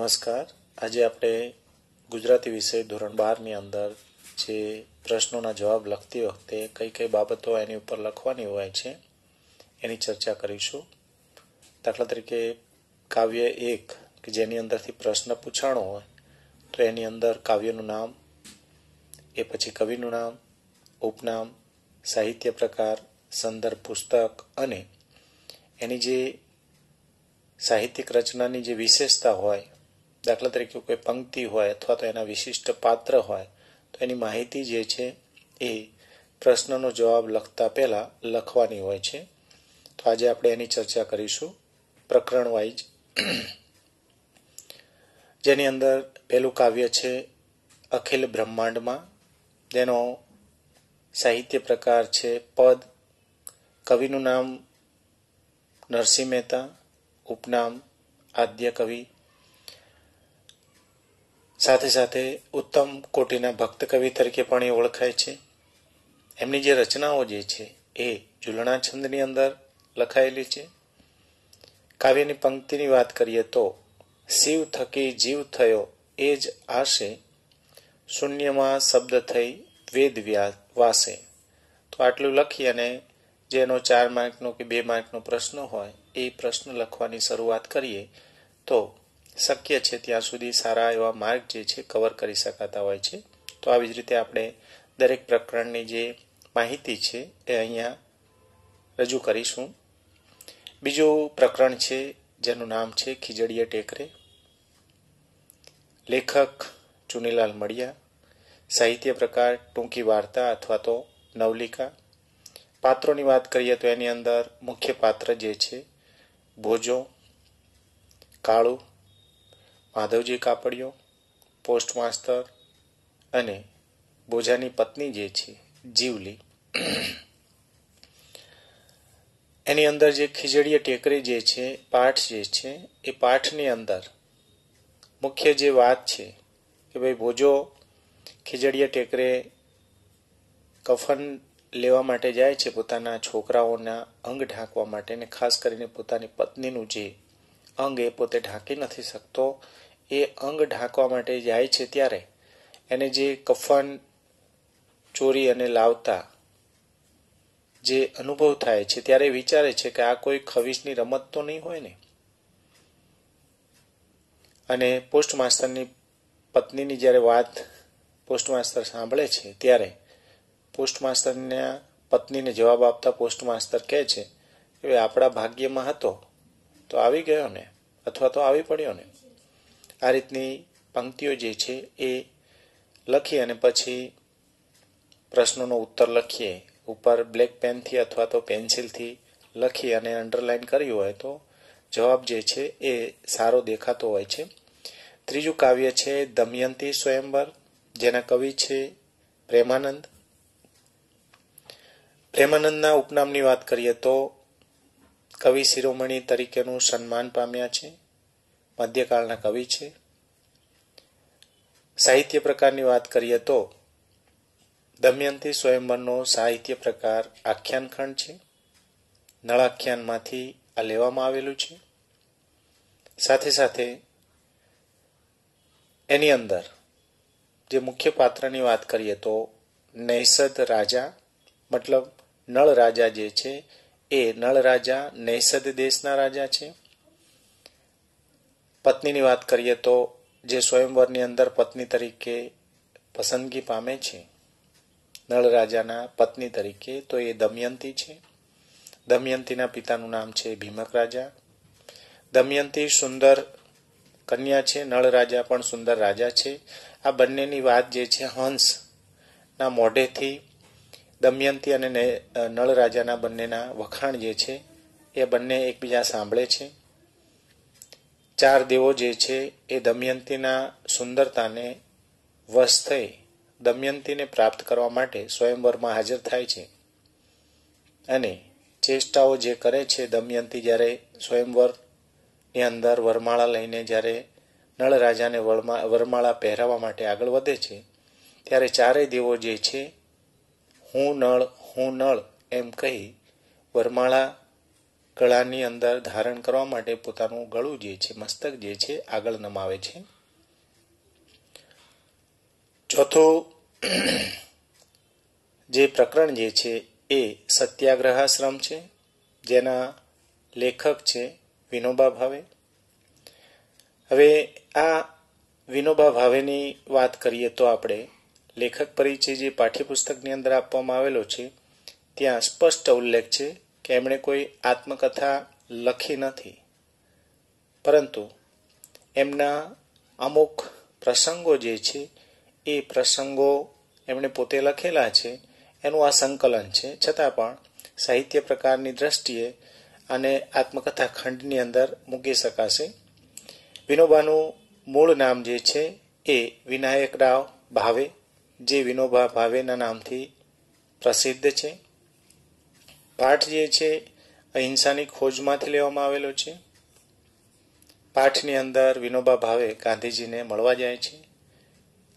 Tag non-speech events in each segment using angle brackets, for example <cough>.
નમસ્કાર આજે આપણે ગુજરાતી વિષય ધોરણ બારની અંદર જે પ્રશ્નોના જવાબ લખતી વખતે કઈ કઈ બાબતો એની ઉપર લખવાની હોય છે એની ચર્ચા કરીશું દાખલા તરીકે કાવ્ય એક કે જેની અંદરથી પ્રશ્ન પૂછાણો હોય તો એની અંદર કાવ્યનું નામ એ પછી કવિનું નામ ઉપનામ સાહિત્ય પ્રકાર સંદર્ભ પુસ્તક અને એની જે સાહિત્યિક રચનાની જે વિશેષતા હોય દાખલા તરીકે કોઈ પંક્તિ હોય અથવા તો એના વિશિષ્ટ પાત્ર હોય તો એની માહિતી જે છે એ પ્રશ્નનો જવાબ લખતા પહેલાં લખવાની હોય છે તો આજે આપણે એની ચર્ચા કરીશું પ્રકરણ વાઇઝ જેની અંદર પહેલું કાવ્ય છે અખિલ બ્રહ્માંડમાં જેનો સાહિત્ય પ્રકાર છે પદ કવિનું નામ નરસિંહ મહેતા ઉપનામ આદ્ય કવિ સાથે સાથે ઉત્તમ કોટીના ભક્ત કવિ તરીકે પણ એ ઓળખાય છે એમની જે રચનાઓ જે છે એ ઝૂલણા છંદની અંદર લખાયેલી છે કાવ્યની પંક્તિની વાત કરીએ તો શિવ થકી જીવ થયો એ જ આશે શૂન્યમાં શબ્દ થઈ વેદ વાસે તો આટલું લખી અને જેનો ચાર માર્કનો કે બે માર્કનો પ્રશ્ન હોય એ પ્રશ્ન લખવાની શરૂઆત કરીએ તો શક્ય છે ત્યાં સુધી સારા એવા માર્ગ જે છે કવર કરી શકાતા હોય છે તો આવી જ રીતે આપણે દરેક પ્રકરણની જે માહિતી છે એ અહીંયા રજૂ કરીશું બીજું પ્રકરણ છે જેનું નામ છે ખીજડીયા ટેકરે લેખક ચુનીલાલ મળિયા સાહિત્ય પ્રકાર ટૂંકી વાર્તા અથવા તો નવલિકા પાત્રોની વાત કરીએ તો એની અંદર મુખ્ય પાત્ર જે છે ભોજો કાળું માધવજી કાપડિયો પોસ્ટ માસ્તર અને બોજાની પત્ની જે છે જીવલી એની અંદર જે ખીજડીયા ટેકરી જે છે પાઠ જે છે એ પાઠની અંદર મુખ્ય જે વાત છે કે ભાઈ ભોજો ખીજડીયા ટેકરે કફન લેવા માટે જાય છે પોતાના છોકરાઓના અંગ ઢાંકવા માટે ને ખાસ કરીને પોતાની પત્નીનું જે અંગ એ પોતે ઢાંકી નથી શકતો એ અંગ ઢાંકવા માટે જાય છે ત્યારે એને જે કફન ચોરી અને લાવતા જે અનુભવ થાય છે ત્યારે વિચારે છે કે આ કોઈ ખવિશની રમત તો નહીં હોય ને અને પોસ્ટ માસ્ટરની પત્નીની જ્યારે વાત પોસ્ટ માસ્ટર સાંભળે છે ત્યારે પોસ્ટ માસ્ટરના પત્નીને જવાબ આપતા પોસ્ટ માસ્ટર કહે છે કે આપણા ભાગ્યમાં હતો તો આવી ગયો ને અથવા તો આવી પડ્યો ને આ રીતની પંક્તિઓ જે છે એ લખી અને પછી પ્રશ્નોનો ઉત્તર લખીએ ઉપર બ્લેક પેનથી અથવા તો પેન્સિલથી લખી અને અંડરલાઇન કર્યું હોય તો જવાબ જે છે એ સારો દેખાતો હોય છે ત્રીજું કાવ્ય છે દમયંતી સ્વયંવર જેના કવિ છે પ્રેમાનંદ પ્રેમાનંદના ઉપનામની વાત કરીએ તો કવિ શિરોમણી તરીકેનું સન્માન પામ્યા છે મધ્યકાળના કવિ છે સાહિત્ય પ્રકારની વાત કરીએ તો દમયંતી સ્વયંવરનો સાહિત્ય પ્રકાર આખ્યાનખંડ છે નળાખ્યાનમાંથી આ લેવામાં આવેલું છે સાથે સાથે એની અંદર જે મુખ્ય પાત્રની વાત કરીએ તો નૈસદ રાજા મતલબ નળ રાજા જે છે એ નળ રાજા નૈસદ દેશના રાજા છે પત્નીની વાત કરીએ તો જે સ્વયંવરની અંદર પત્ની તરીકે પસંદગી પામે છે નળ રાજાના પત્ની તરીકે તો એ દમયંતી છે દમયંતીના પિતાનું નામ છે ભીમક રાજા દમયંતી સુંદર કન્યા છે નળ રાજા પણ સુંદર રાજા છે આ બંનેની વાત જે છે હંસના મોઢેથી દમયંતી અને નળ રાજાના બંનેના વખાણ જે છે એ બંને એકબીજા સાંભળે છે ચાર દેવો જે છે એ દમયંતીના સુંદરતાને વશ થઈ દમયંતીને પ્રાપ્ત કરવા માટે સ્વયંવરમાં હાજર થાય છે અને ચેષ્ટાઓ જે કરે છે દમયંતી જ્યારે સ્વયંવરની અંદર વરમાળા લઈને જ્યારે નળ રાજાને વરમાળા પહેરાવવા માટે આગળ વધે છે ત્યારે ચારેય દેવો જે છે હું નળ હું નળ એમ કહી વરમાળા ગળાની અંદર ધારણ કરવા માટે પોતાનું ગળું જે છે મસ્તક જે છે આગળ નમાવે છે ચોથો <clears throat> જે પ્રકરણ જે છે એ સત્યાગ્રહાશ્રમ છે જેના લેખક છે વિનોબા ભાવે હવે આ વિનોબા ભાવેની વાત કરીએ તો આપણે લેખક પરિચય જે પાઠ્યપુસ્તકની અંદર આપવામાં આવેલો છે ત્યાં સ્પષ્ટ ઉલ્લેખ છે કે એમણે કોઈ આત્મકથા લખી નથી પરંતુ એમના અમુક પ્રસંગો જે છે એ પ્રસંગો એમણે પોતે લખેલા છે એનું આ સંકલન છે છતાં પણ સાહિત્ય પ્રકારની દ્રષ્ટિએ અને આત્મકથા ખંડની અંદર મૂકી શકાશે વિનોબાનું મૂળ નામ જે છે એ વિનાયક રાવ ભાવે જે વિનોબા ભાવેના નામથી પ્રસિદ્ધ છે પાઠ જે છે અહિંસાની ખોજમાંથી લેવામાં આવેલો છે પાઠની અંદર વિનોબા ભાવે ગાંધીજીને મળવા જાય છે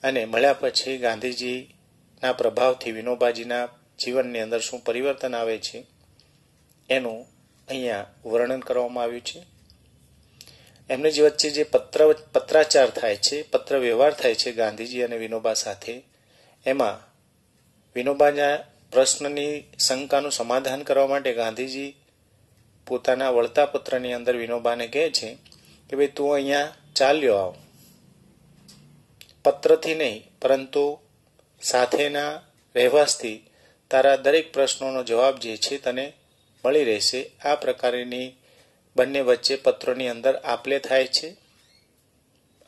અને મળ્યા પછી ગાંધીજીના પ્રભાવથી વિનોબાજીના જીવનની અંદર શું પરિવર્તન આવે છે એનું અહીંયા વર્ણન કરવામાં આવ્યું છે એમની જે વચ્ચે જે પત્ર પત્રાચાર થાય છે પત્ર વ્યવહાર થાય છે ગાંધીજી અને વિનોબા સાથે એમાં વિનોબાના પ્રશ્નની શંકાનું સમાધાન કરવા માટે ગાંધીજી પોતાના વળતા પત્રની અંદર વિનોબાને કહે છે કે ભાઈ તું અહીંયા ચાલ્યો આવ પત્રથી નહીં પરંતુ સાથેના રહેવાસથી તારા દરેક પ્રશ્નોનો જવાબ જે છે તને મળી રહેશે આ પ્રકારની બંને વચ્ચે પત્રોની અંદર આપલે થાય છે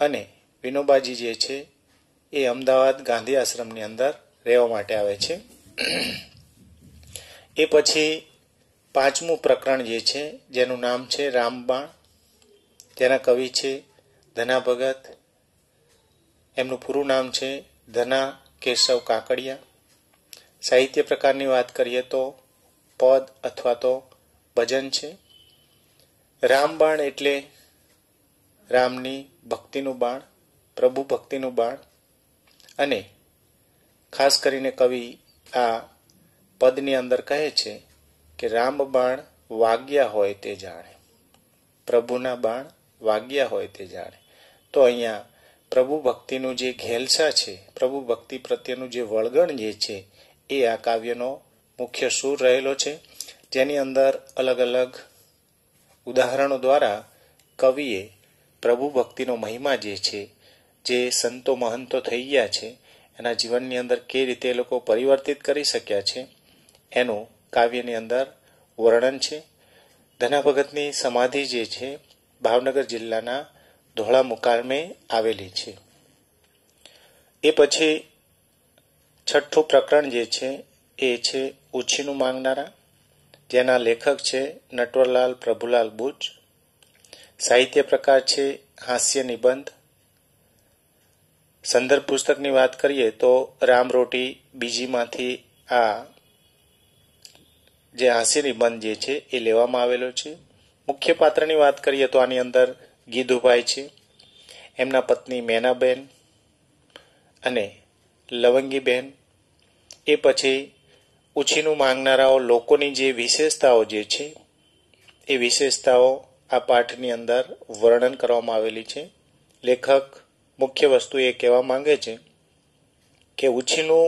અને વિનોબાજી જે છે એ અમદાવાદ ગાંધી આશ્રમની અંદર રહેવા માટે આવે છે એ પછી પાંચમું પ્રકરણ જે છે જેનું નામ છે રામબાણ તેના કવિ છે ધના ભગત એમનું પૂરું નામ છે ધના કેશવ કાકડિયા સાહિત્ય પ્રકારની વાત કરીએ તો પદ અથવા તો ભજન છે રામબાણ એટલે રામની ભક્તિનું બાણ પ્રભુ ભક્તિનું બાણ અને ખાસ કરીને કવિ આ પદની અંદર કહે છે કે રામ બાણ વાગ્યા હોય તે જાણે પ્રભુના બાણ વાગ્યા હોય તે જાણે તો અહીંયા પ્રભુ ભક્તિનું જે ઘેલસા છે પ્રભુ ભક્તિ પ્રત્યેનું જે વળગણ જે છે એ આ કાવ્યનો મુખ્ય સૂર રહેલો છે જેની અંદર અલગ અલગ ઉદાહરણો દ્વારા કવિએ પ્રભુ ભક્તિનો મહિમા જે છે જે સંતો મહંતો થઈ ગયા છે એના જીવનની અંદર કે રીતે એ લોકો પરિવર્તિત કરી શક્યા છે એનું કાવ્યની અંદર વર્ણન છે ધના ભગતની સમાધિ જે છે ભાવનગર જિલ્લાના ધોળા મુકામે આવેલી છે એ પછી છઠ્ઠું પ્રકરણ જે છે એ છે ઉછીનું માંગનારા જેના લેખક છે નટવરલાલ પ્રભુલાલ બુચ સાહિત્ય પ્રકાર છે હાસ્ય નિબંધ સંદર્ભ પુસ્તકની વાત કરીએ તો રામ રોટી બીજીમાંથી આ જે હાસ્ય નિબંધ જે છે એ લેવામાં આવેલો છે મુખ્ય પાત્રની વાત કરીએ તો આની અંદર ગીધુભાઈ છે એમના પત્ની મેનાબેન અને લવંગીબેન એ પછી ઉછીનું માંગનારાઓ લોકોની જે વિશેષતાઓ જે છે એ વિશેષતાઓ આ પાઠની અંદર વર્ણન કરવામાં આવેલી છે લેખક મુખ્ય વસ્તુ એ કહેવા માંગે છે કે ઉછીનું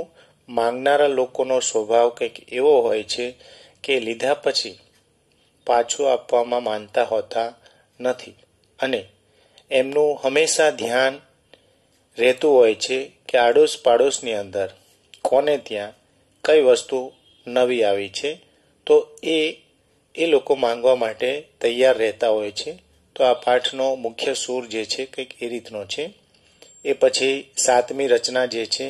માંગનારા લોકોનો સ્વભાવ કંઈક એવો હોય છે કે લીધા પછી પાછું આપવામાં માનતા હોતા નથી અને એમનું હંમેશા ધ્યાન રહેતું હોય છે કે આડોશ પાડોશની અંદર કોને ત્યાં કઈ વસ્તુ નવી આવી છે તો એ એ લોકો માંગવા માટે તૈયાર રહેતા હોય છે તો આ પાઠનો મુખ્ય સૂર જે છે કંઈક એ રીતનો છે એ પછી સાતમી રચના જે છે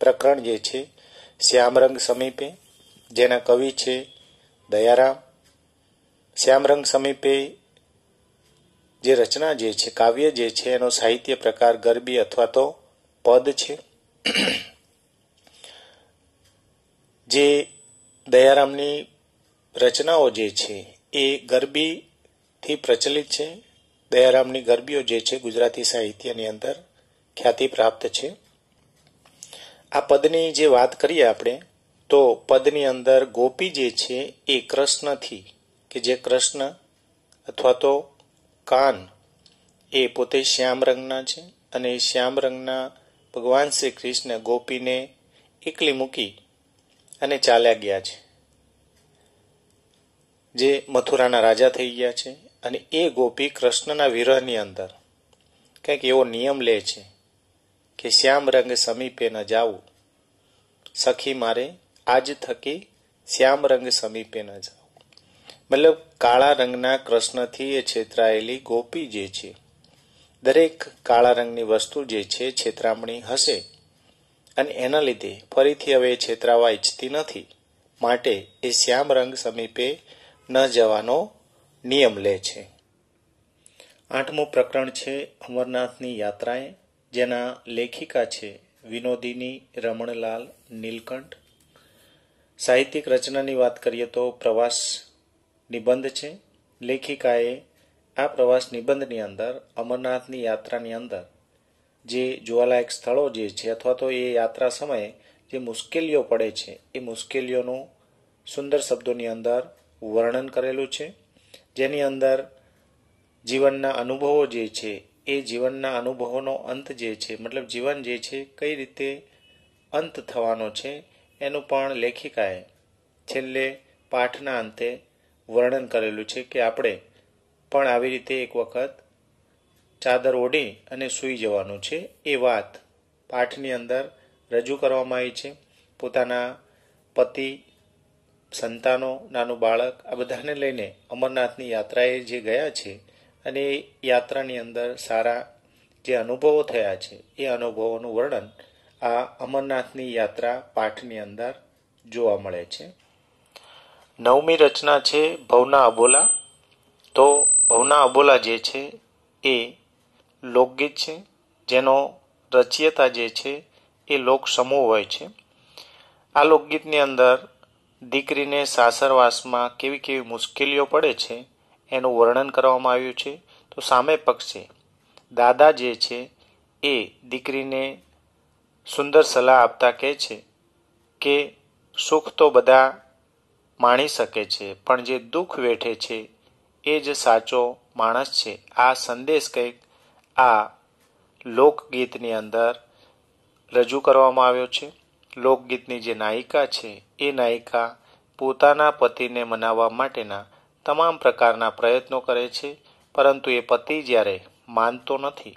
પ્રકરણ જે છે શ્યામરંગ સમીપે જેના કવિ છે દયારામ શ્યામરંગ સમીપે જે રચના જે છે કાવ્ય જે છે એનો સાહિત્ય પ્રકાર ગરબી અથવા તો પદ છે જે દયારામની રચનાઓ જે છે એ ગરબીથી પ્રચલિત છે દયારામની ગરબીઓ જે છે ગુજરાતી સાહિત્યની અંદર ખ્યાતિ પ્રાપ્ત છે આ પદની જે વાત કરીએ આપણે તો પદની અંદર ગોપી જે છે એ કૃષ્ણથી કે જે કૃષ્ણ અથવા તો કાન એ પોતે શ્યામ રંગના છે અને શ્યામ રંગના ભગવાન શ્રી કૃષ્ણ ગોપીને એકલી મૂકી અને ચાલ્યા ગયા છે જે મથુરાના રાજા થઈ ગયા છે અને એ ગોપી કૃષ્ણના વિરહની અંદર કંઈક એવો નિયમ લે છે કે શ્યામ રંગ સમીપે ન જાવું સખી મારે આજ થકી શ્યામ રંગ સમીપે ન જાવું મતલબ કાળા રંગના કૃષ્ણથી એ છેતરાયેલી ગોપી જે છે દરેક કાળા રંગની વસ્તુ જે છે છેતરામણી હશે અને એના લીધે ફરીથી હવે છેતરાવા ઈચ્છતી નથી માટે એ શ્યામ રંગ સમીપે ન જવાનો નિયમ લે છે આઠમું પ્રકરણ છે અમરનાથની યાત્રાએ જેના લેખિકા છે વિનોદિની રમણલાલ નીલકંઠ સાહિત્યિક રચનાની વાત કરીએ તો પ્રવાસ નિબંધ છે લેખિકાએ આ પ્રવાસ નિબંધની અંદર અમરનાથની યાત્રાની અંદર જે જોવાલાયક સ્થળો જે છે અથવા તો એ યાત્રા સમયે જે મુશ્કેલીઓ પડે છે એ મુશ્કેલીઓનું સુંદર શબ્દોની અંદર વર્ણન કરેલું છે જેની અંદર જીવનના અનુભવો જે છે એ જીવનના અનુભવોનો અંત જે છે મતલબ જીવન જે છે કઈ રીતે અંત થવાનો છે એનું પણ લેખિકાએ છેલ્લે પાઠના અંતે વર્ણન કરેલું છે કે આપણે પણ આવી રીતે એક વખત ચાદર ઓઢી અને સૂઈ જવાનું છે એ વાત પાઠની અંદર રજૂ કરવામાં આવી છે પોતાના પતિ સંતાનો નાનું બાળક આ બધાને લઈને અમરનાથની યાત્રાએ જે ગયા છે અને યાત્રાની અંદર સારા જે અનુભવો થયા છે એ અનુભવોનું વર્ણન આ અમરનાથની યાત્રા પાઠની અંદર જોવા મળે છે નવમી રચના છે ભવના અબોલા તો ભવના અબોલા જે છે એ લોકગીત છે જેનો રચયતા જે છે એ લોક સમૂહ હોય છે આ લોકગીતની અંદર દીકરીને સાસરવાસમાં કેવી કેવી મુશ્કેલીઓ પડે છે એનું વર્ણન કરવામાં આવ્યું છે તો સામે પક્ષે દાદા જે છે એ દીકરીને સુંદર સલાહ આપતા કહે છે કે સુખ તો બધા માણી શકે છે પણ જે દુઃખ વેઠે છે એ જ સાચો માણસ છે આ સંદેશ કંઈક આ લોકગીતની અંદર રજૂ કરવામાં આવ્યો છે લોકગીતની જે નાયિકા છે એ નાયિકા પોતાના પતિને મનાવવા માટેના તમામ પ્રકારના પ્રયત્નો કરે છે પરંતુ એ પતિ જ્યારે માનતો નથી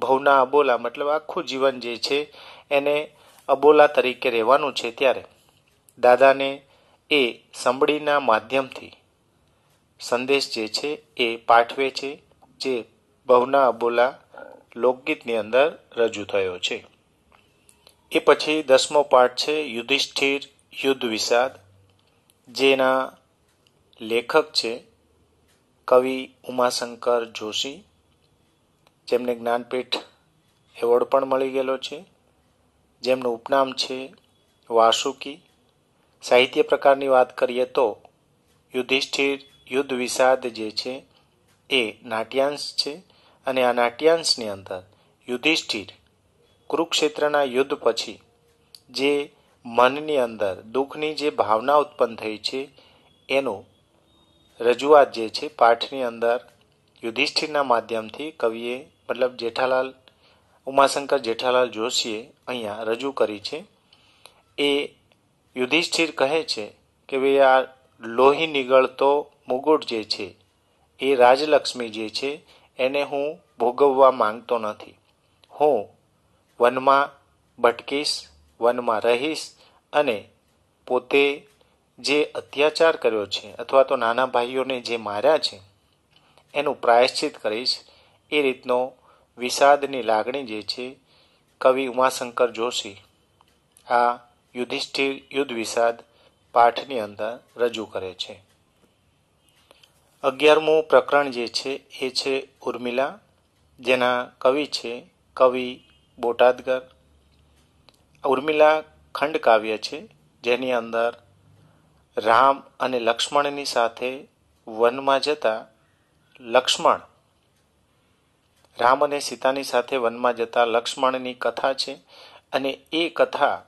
ભવના અબોલા મતલબ આખું જીવન જે છે એને અબોલા તરીકે રહેવાનું છે ત્યારે દાદાને એ સંભળીના માધ્યમથી સંદેશ જે છે એ પાઠવે છે જે ભવના અબોલા લોકગીતની અંદર રજૂ થયો છે એ પછી દસમો પાઠ છે યુધિષ્ઠિર યુદ્ધ વિષાદ જેના લેખક છે કવિ ઉમાશંકર જોશી જેમને જ્ઞાનપીઠ એવોર્ડ પણ મળી ગયેલો છે જેમનું ઉપનામ છે વાસુકી સાહિત્ય પ્રકારની વાત કરીએ તો યુધિષ્ઠિર યુદ્ધ વિષાદ જે છે એ નાટ્યાંશ છે અને આ નાટ્યાંશની અંદર યુધિષ્ઠિર કુરુક્ષેત્રના યુદ્ધ પછી જે મનની અંદર દુઃખની જે ભાવના ઉત્પન્ન થઈ છે એનું રજૂઆત જે છે પાઠની અંદર યુધિષ્ઠિરના માધ્યમથી કવિએ મતલબ જેઠાલાલ ઉમાશંકર જેઠાલાલ જોશીએ અહીંયા રજૂ કરી છે એ યુધિષ્ઠિર કહે છે કે ભાઈ આ લોહી નીગળતો મુગુટ જે છે એ રાજલક્ષ્મી જે છે એને હું ભોગવવા માંગતો નથી હું વનમાં ભટકીશ વનમાં રહીશ અને પોતે જે અત્યાચાર કર્યો છે અથવા તો નાના ભાઈઓને જે માર્યા છે એનું પ્રાયશ્ચિત કરીશ એ રીતનો વિષાદની લાગણી જે છે કવિ ઉમાશંકર જોશી આ યુધિષ્ઠિર યુદ્ધ વિષાદ પાઠની અંદર રજૂ કરે છે અગિયારમું પ્રકરણ જે છે એ છે ઉર્મિલા જેના કવિ છે કવિ બોટાદગર ઉર્મિલા ખંડ કાવ્ય છે જેની અંદર રામ અને લક્ષ્મણની સાથે વનમાં જતા લક્ષ્મણ રામ અને સીતાની સાથે વનમાં જતા લક્ષ્મણની કથા છે અને એ કથા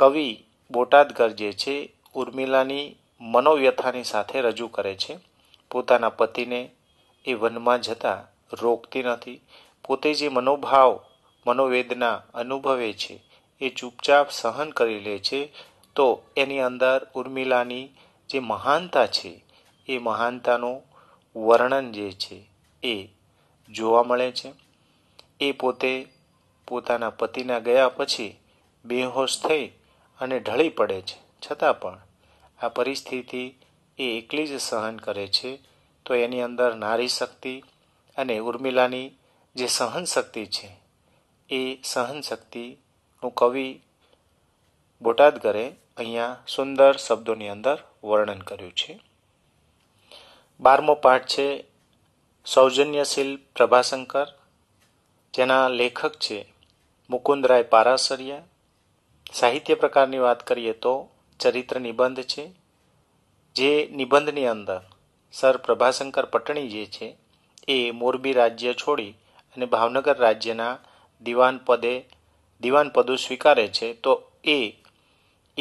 કવિ બોટાદકર જે છે ઉર્મિલાની મનોવ્યથાની સાથે રજૂ કરે છે પોતાના પતિને એ વનમાં જતા રોકતી નથી પોતે જે મનોભાવ મનોવેદના અનુભવે છે એ ચૂપચાપ સહન કરી લે છે તો એની અંદર ઉર્મિલાની જે મહાનતા છે એ મહાનતાનું વર્ણન જે છે એ જોવા મળે છે એ પોતે પોતાના પતિના ગયા પછી બેહોશ થઈ અને ઢળી પડે છે છતાં પણ આ પરિસ્થિતિ એ એકલી જ સહન કરે છે તો એની અંદર નારી શક્તિ અને ઉર્મિલાની જે સહન શક્તિ છે એ સહન શક્તિનું કવિ બોટાદ કરે અહીંયા સુંદર શબ્દોની અંદર વર્ણન કર્યું છે બારમો પાઠ છે સૌજન્યશીલ પ્રભાશંકર તેના લેખક છે મુકુંદરાય પારાસરિયા સાહિત્ય પ્રકારની વાત કરીએ તો ચરિત્ર નિબંધ છે જે નિબંધની અંદર સર પ્રભાશંકર પટણી જે છે એ મોરબી રાજ્ય છોડી અને ભાવનગર રાજ્યના દિવાન પદે દિવાન પદો સ્વીકારે છે તો એ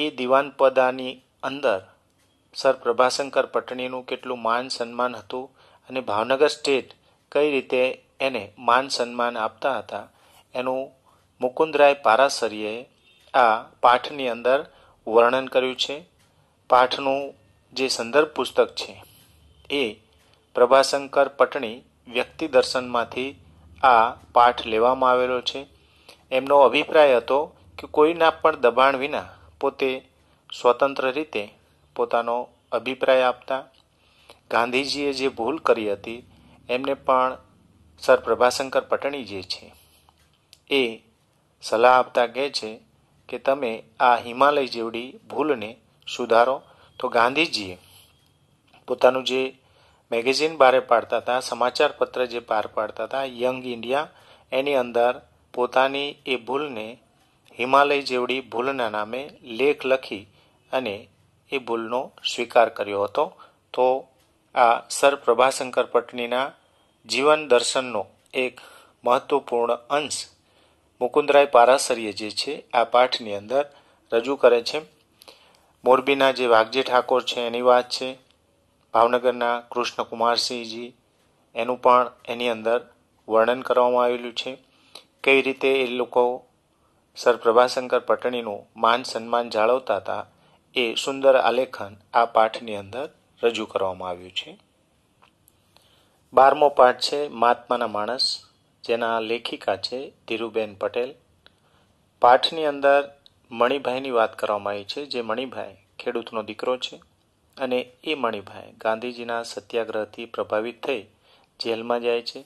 એ દિવાનપદાની અંદર સર પ્રભાશંકર પટણીનું કેટલું માન સન્માન હતું અને ભાવનગર સ્ટેટ કઈ રીતે એને માન સન્માન આપતા હતા એનું મુકુંદરાય પારાસરીએ આ પાઠની અંદર વર્ણન કર્યું છે પાઠનું જે સંદર્ભ પુસ્તક છે એ પ્રભાશંકર પટણી વ્યક્તિ દર્શનમાંથી આ પાઠ લેવામાં આવેલો છે એમનો અભિપ્રાય હતો કે કોઈના પણ દબાણ વિના પોતે સ્વતંત્ર રીતે પોતાનો અભિપ્રાય આપતા ગાંધીજીએ જે ભૂલ કરી હતી એમને પણ સર પ્રભાશંકર પટણી જે છે એ સલાહ આપતા કહે છે કે તમે આ હિમાલય જેવડી ભૂલને સુધારો તો ગાંધીજીએ પોતાનું જે મેગેઝિન બહાર પાડતા હતા સમાચાર પત્ર જે બહાર પાડતા હતા યંગ ઇન્ડિયા એની અંદર પોતાની એ ભૂલને હિમાલય જેવડી ભૂલના નામે લેખ લખી અને એ ભૂલનો સ્વીકાર કર્યો હતો તો આ સર પ્રભાશંકર પટનીના જીવન દર્શનનો એક મહત્વપૂર્ણ અંશ મુકુંદરાય પારાસરીએ જે છે આ પાઠની અંદર રજૂ કરે છે મોરબીના જે વાઘજી ઠાકોર છે એની વાત છે ભાવનગરના કૃષ્ણકુમારસિંહજી એનું પણ એની અંદર વર્ણન કરવામાં આવેલું છે કઈ રીતે એ લોકો સર પ્રભાશંકર પટણીનું માન સન્માન જાળવતા હતા એ સુંદર આલેખન આ પાઠની અંદર રજૂ કરવામાં આવ્યું છે બારમો પાઠ છે મહાત્માના માણસ જેના લેખિકા છે ધીરુબેન પટેલ પાઠની અંદર મણિભાઈની વાત કરવામાં આવી છે જે મણિભાઈ ખેડૂતનો દીકરો છે અને એ મણિભાઈ ગાંધીજીના સત્યાગ્રહથી પ્રભાવિત થઈ જેલમાં જાય છે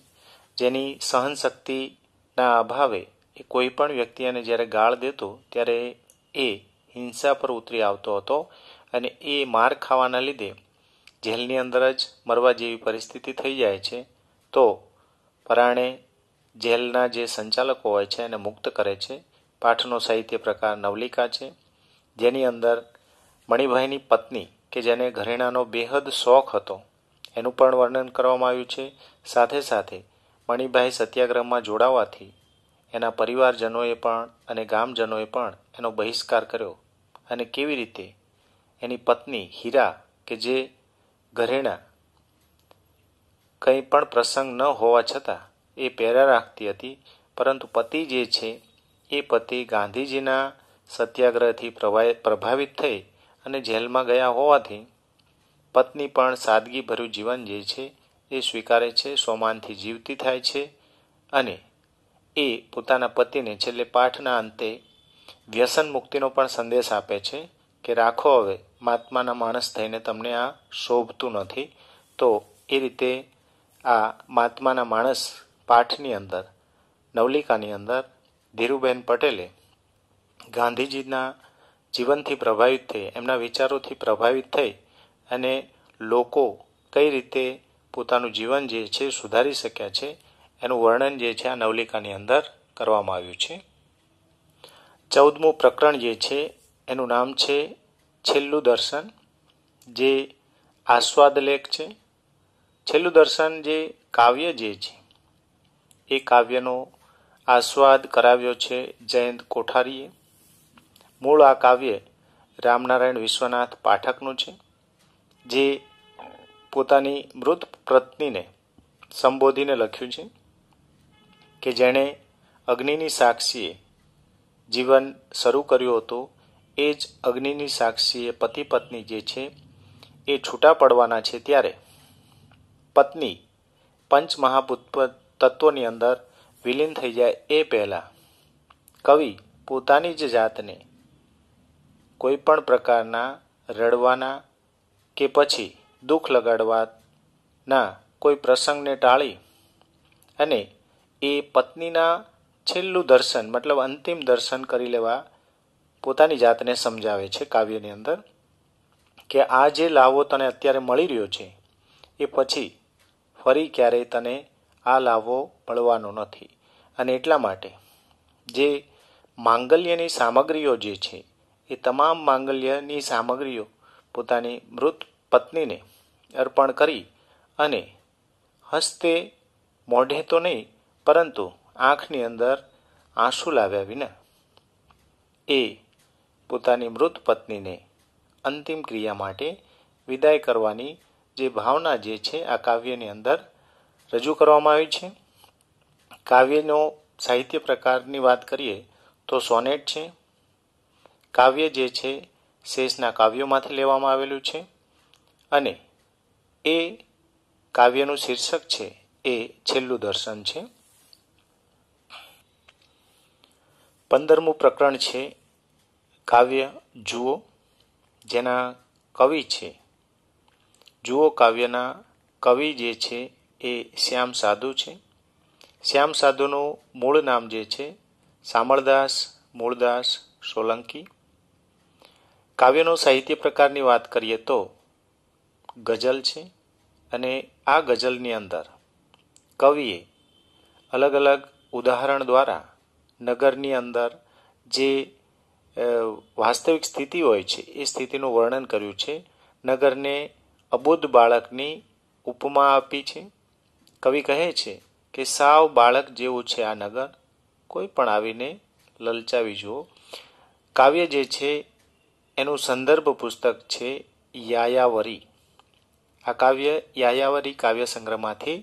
જેની સહનશક્તિના અભાવે એ કોઈ પણ વ્યક્તિને જ્યારે ગાળ દેતો ત્યારે એ હિંસા પર ઉતરી આવતો હતો અને એ માર ખાવાના લીધે જેલની અંદર જ મરવા જેવી પરિસ્થિતિ થઈ જાય છે તો પરાણે જેલના જે સંચાલકો હોય છે એને મુક્ત કરે છે પાઠનો સાહિત્ય પ્રકાર નવલિકા છે જેની અંદર મણિભાઈની પત્ની કે જેને ઘરેણાનો બેહદ શોખ હતો એનું પણ વર્ણન કરવામાં આવ્યું છે સાથે સાથે મણિભાઈ સત્યાગ્રહમાં જોડાવાથી એના પરિવારજનોએ પણ અને ગામજનોએ પણ એનો બહિષ્કાર કર્યો અને કેવી રીતે એની પત્ની હીરા કે જે ઘરેણા કંઈ પણ પ્રસંગ ન હોવા છતાં એ પહેરા રાખતી હતી પરંતુ પતિ જે છે એ પતિ ગાંધીજીના સત્યાગ્રહથી પ્રભાવિત થઈ અને જેલમાં ગયા હોવાથી પત્ની પણ સાદગીભર્યું જીવન જે છે એ સ્વીકારે છે સોમાનથી જીવતી થાય છે અને એ પોતાના પતિને છેલ્લે પાઠના અંતે વ્યસન મુક્તિનો પણ સંદેશ આપે છે કે રાખો હવે મહાત્માના માણસ થઈને તમને આ શોભતું નથી તો એ રીતે આ મહાત્માના માણસ પાઠની અંદર નવલિકાની અંદર ધીરુબેન પટેલે ગાંધીજીના જીવનથી પ્રભાવિત થઈ એમના વિચારોથી પ્રભાવિત થઈ અને લોકો કઈ રીતે પોતાનું જીવન જે છે સુધારી શક્યા છે એનું વર્ણન જે છે આ નવલિકાની અંદર કરવામાં આવ્યું છે ચૌદમું પ્રકરણ જે છે એનું નામ છે છેલ્લું દર્શન જે આસ્વાદલેખ છે છેલ્લું દર્શન જે કાવ્ય જે છે એ કાવ્યનો આસ્વાદ કરાવ્યો છે જયંત કોઠારીએ મૂળ આ કાવ્ય રામનારાયણ વિશ્વનાથ પાઠકનું છે જે પોતાની મૃત પત્નીને સંબોધીને લખ્યું છે કે જેણે અગ્નિની સાક્ષીએ જીવન શરૂ કર્યું હતું એ જ અગ્નિની સાક્ષીએ પતિ પત્ની જે છે એ છૂટા પડવાના છે ત્યારે પત્ની પંચ મહાભૂત તત્વોની અંદર વિલીન થઈ જાય એ પહેલાં કવિ પોતાની જ જાતને કોઈ પણ પ્રકારના રડવાના કે પછી દુઃખ લગાડવાના કોઈ પ્રસંગને ટાળી અને એ પત્નીના છેલ્લું દર્શન મતલબ અંતિમ દર્શન કરી લેવા પોતાની જાતને સમજાવે છે કાવ્યની અંદર કે આ જે લાવો તને અત્યારે મળી રહ્યો છે એ પછી ફરી ક્યારેય તને આ લાવો મળવાનો નથી અને એટલા માટે જે માંગલ્યની સામગ્રીઓ જે છે એ તમામ માંગલ્યની સામગ્રીઓ પોતાની મૃત પત્નીને અર્પણ કરી અને હસ્તે મોઢે તો નહીં પરંતુ આંખની અંદર આંસુ લાવ્યા વિના એ પોતાની મૃત પત્નીને અંતિમ ક્રિયા માટે વિદાય કરવાની જે ભાવના જે છે આ કાવ્યની અંદર રજૂ કરવામાં આવી છે કાવ્યનો સાહિત્ય પ્રકારની વાત કરીએ તો સોનેટ છે કાવ્ય જે છે શેષના કાવ્યોમાંથી લેવામાં આવેલું છે અને એ કાવ્યનું શીર્ષક છે એ છેલ્લું દર્શન છે પંદરમું પ્રકરણ છે કાવ્ય જુઓ જેના કવિ છે જુઓ કાવ્યના કવિ જે છે એ શ્યામ સાધુ છે શ્યામ સાધુનું મૂળ નામ જે છે શામળદાસ મૂળદાસ સોલંકી કાવ્યનો સાહિત્ય પ્રકારની વાત કરીએ તો ગઝલ છે અને આ ગઝલની અંદર કવિએ અલગ અલગ ઉદાહરણ દ્વારા નગરની અંદર જે વાસ્તવિક સ્થિતિ હોય છે એ સ્થિતિનું વર્ણન કર્યું છે નગરને અબુદ્ધ બાળકની ઉપમા આપી છે કવિ કહે છે કે સાવ બાળક જેવું છે આ નગર કોઈ પણ આવીને લલચાવી જુઓ કાવ્ય જે છે એનું સંદર્ભ પુસ્તક છે યાયાવરી આ કાવ્ય યાયાવરી કાવ્ય સંગ્રહમાંથી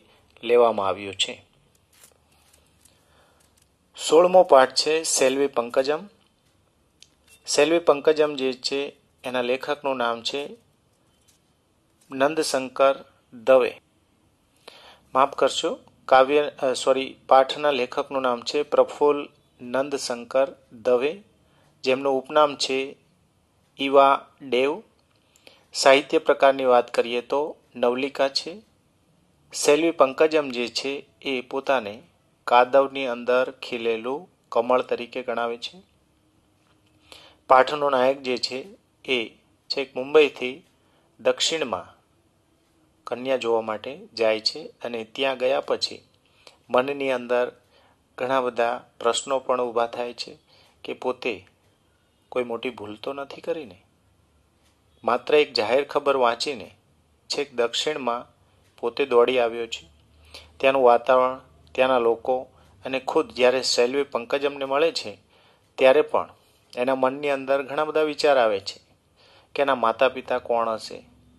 લેવામાં આવ્યું છે સોળમો પાઠ છે સેલ્વી પંકજમ સેલ્વી પંકજમ જે છે એના લેખકનું નામ છે નંદશંકર દવે માફ કરશો કાવ્ય સોરી પાઠના લેખકનું નામ છે પ્રફુલ્લ નંદશંકર દવે જેમનું ઉપનામ છે ઈવા ડેવ સાહિત્ય પ્રકારની વાત કરીએ તો નવલિકા છે સેલ્વી પંકજમ જે છે એ પોતાને કાદવની અંદર ખીલેલું કમળ તરીકે ગણાવે છે પાઠનો નાયક જે છે એ છેક મુંબઈથી દક્ષિણમાં કન્યા જોવા માટે જાય છે અને ત્યાં ગયા પછી મનની અંદર ઘણા બધા પ્રશ્નો પણ ઊભા થાય છે કે પોતે કોઈ મોટી ભૂલ તો નથી કરીને માત્ર એક જાહેર ખબર વાંચીને છેક દક્ષિણમાં પોતે દોડી આવ્યો છે ત્યાંનું વાતાવરણ ત્યાંના લોકો અને ખુદ જ્યારે સેલ્વે પંકજ અમને મળે છે ત્યારે પણ એના મનની અંદર ઘણા બધા વિચાર આવે છે કે એના માતા પિતા કોણ હશે